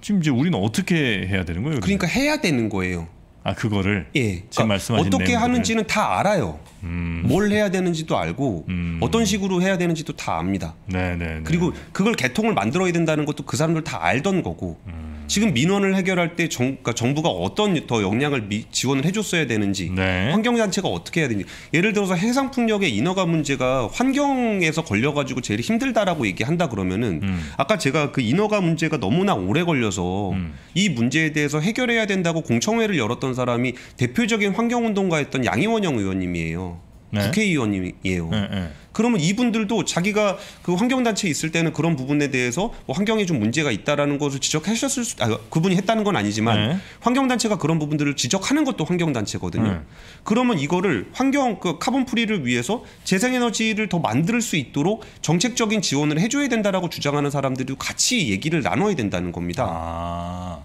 지금 이제 우리는 어떻게 해야 되는 거예요? 그러니까 그러면? 해야 되는 거예요. 아 그거를 예. 지금 그러니까 말씀하신 어떻게 내용들을. 하는지는 다 알아요. 음. 뭘 해야 되는지도 알고 음. 어떤 식으로 해야 되는지도 다 압니다. 네네네. 네, 네. 그리고 그걸 개통을 만들어야 된다는 것도 그 사람들 다 알던 거고 음. 지금 민원을 해결할 때 정, 그러니까 정부가 어떤 더 역량을 미, 지원을 해줬어야 되는지 네. 환경단체가 어떻게 해야 되는지 예를 들어서 해상풍력의 인허가 문제가 환경에서 걸려가지고 제일 힘들다라고 얘기한다 그러면은 음. 아까 제가 그 인허가 문제가 너무나 오래 걸려서 음. 이 문제에 대해서 해결해야 된다고 공청회를 열었던 사람이 대표적인 환경운동가였던 양희원영 의원님이에요. 네. 국회의원이에요. 님 네, 네. 그러면 이분들도 자기가 그 환경단체에 있을 때는 그런 부분에 대해서 뭐 환경에 좀 문제가 있다라는 것을 지적하셨을 수, 아, 그분이 했다는 건 아니지만 네. 환경단체가 그런 부분들을 지적하는 것도 환경단체거든요. 음. 그러면 이거를 환경 그 카본 프리를 위해서 재생에너지를 더 만들 수 있도록 정책적인 지원을 해줘야 된다라고 주장하는 사람들도 같이 얘기를 나눠야 된다는 겁니다. 아.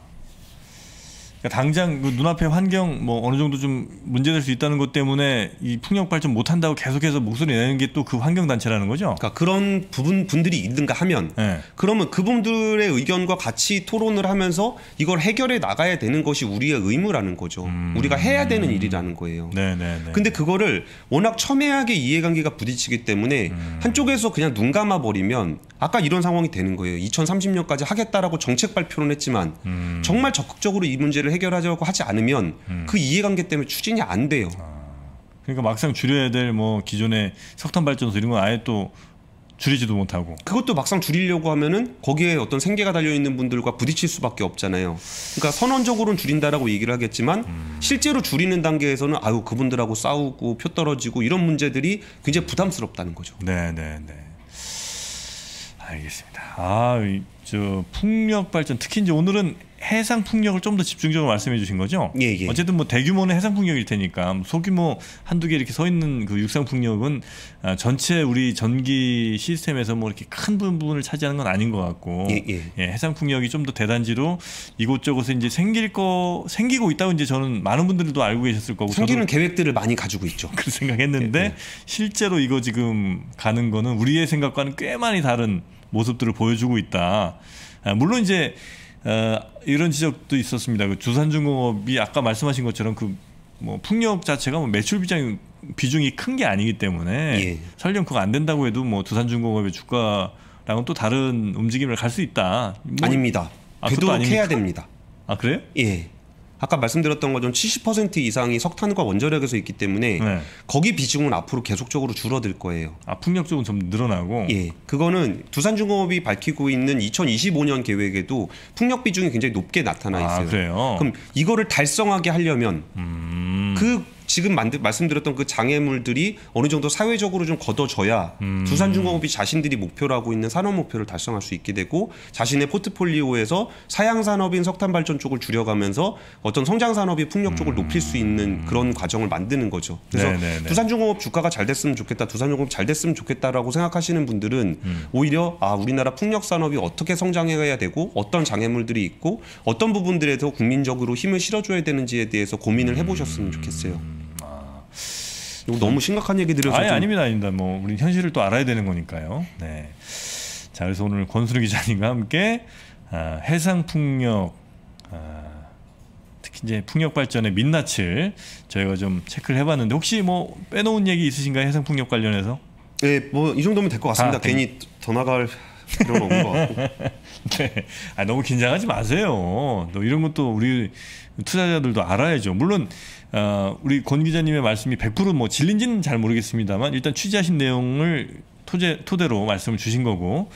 그러니까 당장 그 눈앞의 환경 뭐 어느 정도 좀 문제될 수 있다는 것 때문에 이 풍력 발전 못 한다고 계속해서 목소리 내는 게 또 그 환경 단체라는 거죠. 그러니까 그런 부분 분들이 있는가 하면 네. 그러면 그분들의 의견과 같이 토론을 하면서 이걸 해결해 나가야 되는 것이 우리의 의무라는 거죠. 음... 우리가 해야 되는 일이라는 거예요. 네네네. 네, 네. 근데 그거를 워낙 첨예하게 이해관계가 부딪히기 때문에 음... 한쪽에서 그냥 눈 감아 버리면 아까 이런 상황이 되는 거예요. 2030년까지 하겠다라고 정책 발표는 했지만 음... 정말 적극적으로 이 문제를 문제를 해결하려고 하지 않으면 음. 그 이해관계 때문에 추진이 안 돼요. 아. 그러니까 막상 줄여야 될 뭐 기존의 석탄 발전소 이런 건 아예 또 줄이지도 못하고 그것도 막상 줄이려고 하면은 거기에 어떤 생계가 달려 있는 분들과 부딪힐 수밖에 없잖아요. 그러니까 선언적으로는 줄인다라고 얘기를 하겠지만 음. 실제로 줄이는 단계에서는 아유 그분들하고 싸우고 표 떨어지고 이런 문제들이 굉장히 부담스럽다는 거죠. 네, 네, 네. 알겠습니다. 아, 저 풍력 발전 특히 이제 오늘은 해상 풍력을 좀 더 집중적으로 말씀해 주신 거죠. 예, 예. 어쨌든 뭐 대규모는 해상 풍력일 테니까 소규모 뭐 뭐 한두 개 이렇게 서 있는 그 육상 풍력은 아, 전체 우리 전기 시스템에서 뭐 이렇게 큰 부분을 차지하는 건 아닌 것 같고 예, 예. 예 해상 풍력이 좀 더 대단지로 이곳저곳에 이제 생길 거 생기고 있다고 이제 저는 많은 분들도 알고 계셨을 거고 생기는 계획들을 많이 가지고 있죠. 그 생각했는데 예, 예. 실제로 이거 지금 가는 거는 우리의 생각과는 꽤 많이 다른 모습들을 보여주고 있다. 아, 물론 이제 어, 이런 지적도 있었습니다. 그 주산중공업이 아까 말씀하신 것처럼 그 뭐 풍력 자체가 뭐 매출 비중이 비중이 큰 게 아니기 때문에 예. 설령 그거 안 된다고 해도 뭐 두산중공업의 주가랑은 또 다른 움직임을 갈 수 있다. 뭐 아닙니다. 아, 되도록 해야 됩니다. 아 그래요? 예. 아까 말씀드렸던 것처럼 70% 이상이 석탄과 원자력에서 있기 때문에 네. 거기 비중은 앞으로 계속적으로 줄어들 거예요. 아 풍력 쪽은 좀 늘어나고. 예, 그거는 두산중공업이 밝히고 있는 2025년 계획에도 풍력 비중이 굉장히 높게 나타나 아, 있어요. 아, 그래요? 그럼 이거를 달성하게 하려면 음... 그 지금 만드, 말씀드렸던 그 장애물들이 어느 정도 사회적으로 좀 걷어져야 음. 두산중공업이 자신들이 목표로 하고 있는 산업 목표를 달성할 수 있게 되고 자신의 포트폴리오에서 사양 산업인 석탄 발전 쪽을 줄여가면서 어떤 성장 산업이 풍력 쪽을 음. 높일 수 있는 그런 과정을 만드는 거죠. 그래서 네, 네, 네. 두산중공업 주가가 잘 됐으면 좋겠다, 두산중공업 잘 됐으면 좋겠다라고 생각하시는 분들은 음. 오히려 아 우리나라 풍력 산업이 어떻게 성장해야 되고 어떤 장애물들이 있고 어떤 부분들에서 국민적으로 힘을 실어줘야 되는지에 대해서 고민을 해보셨으면 좋겠어요. 이거 너무 음. 심각한 얘기 드려서 아니 아닙니다 아닙니다. 뭐 우리 현실을 또 알아야 되는 거니까요. 네. 자 그래서 오늘 권수르 기자님과 함께 아, 해상 풍력 아, 특히 이제 풍력 발전의 민낯을 저희가 좀 체크를 해봤는데 혹시 뭐 빼놓은 얘기 있으신가요 해상 풍력 관련해서? 네, 뭐이 정도면 될 것 같습니다. 아, 네. 괜히 더 나갈 필요는 없는 것 같고. 네, 아, 너무 긴장하지 마세요. 또 이런 것도 우리 투자자들도 알아야죠. 물론 어, 우리 권 기자님의 말씀이 100%뭐 진린지는 잘 모르겠습니다만 일단 취재하신 내용을 토제, 토대로 말씀을 주신 거고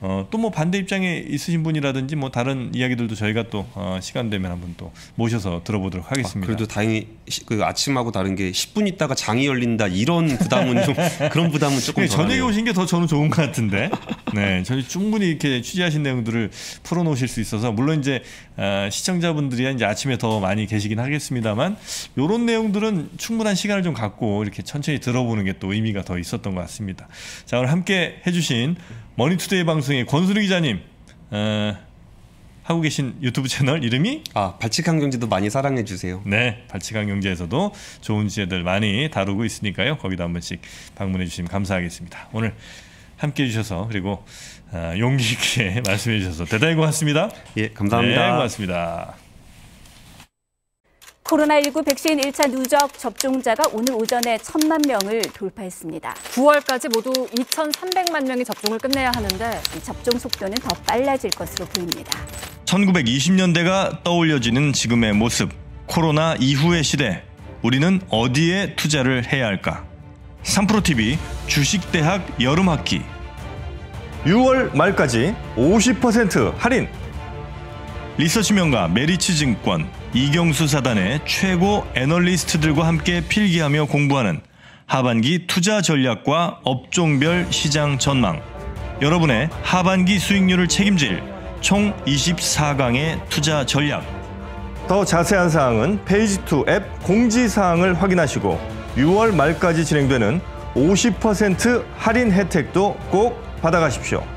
어, 또 뭐 반대 입장에 있으신 분이라든지 뭐 다른 이야기들도 저희가 또 어, 시간 되면 한번 또 모셔서 들어보도록 하겠습니다. 아, 그래도 다행히 시, 그 아침하고 다른 게 10분 있다가 장이 열린다 이런 부담은 좀 그런 부담은 조금 네, 저녁에 오신 게 더 저는 좋은 것 같은데. 네, 저는 충분히 이렇게 취재하신 내용들을 풀어놓으실 수 있어서 물론 이제 어, 아, 시청자분들이 이제 아침에 더 많이 계시긴 하겠습니다만 이런 내용들은 충분한 시간을 좀 갖고 이렇게 천천히 들어보는 게 또 의미가 더 있었던 것 같습니다. 자 오늘 함께 해주신 머니투데이 방송의 권수리 기자님 어, 하고 계신 유튜브 채널 이름이 아 발칙한 경제도 많이 사랑해 주세요. 네, 발칙한 경제에서도 좋은 주제들 많이 다루고 있으니까요. 거기도 한 번씩 방문해 주시면 감사하겠습니다. 오늘 함께 해주셔서 그리고 어, 용기 있게 말씀해 주셔서 대단히 고맙습니다. 예, 감사합니다. 네, 고맙습니다. 코로나19 백신 1차 누적 접종자가 오늘 오전에 천만 명을 돌파했습니다. 9월까지 모두 2,300만 명이 접종을 끝내야 하는데 이 접종 속도는 더 빨라질 것으로 보입니다. 1920년대가 떠올려지는 지금의 모습, 코로나 이후의 시대, 우리는 어디에 투자를 해야 할까? 3프로TV 주식대학 여름학기 6월 말까지 50% 할인 리서치명가 메리츠증권 이경수 사단의 최고 애널리스트들과 함께 필기하며 공부하는 하반기 투자 전략과 업종별 시장 전망. 여러분의 하반기 수익률을 책임질 총 24강의 투자 전략. 더 자세한 사항은 페이지 2 앱 공지사항을 확인하시고 6월 말까지 진행되는 50% 할인 혜택도 꼭 받아가십시오.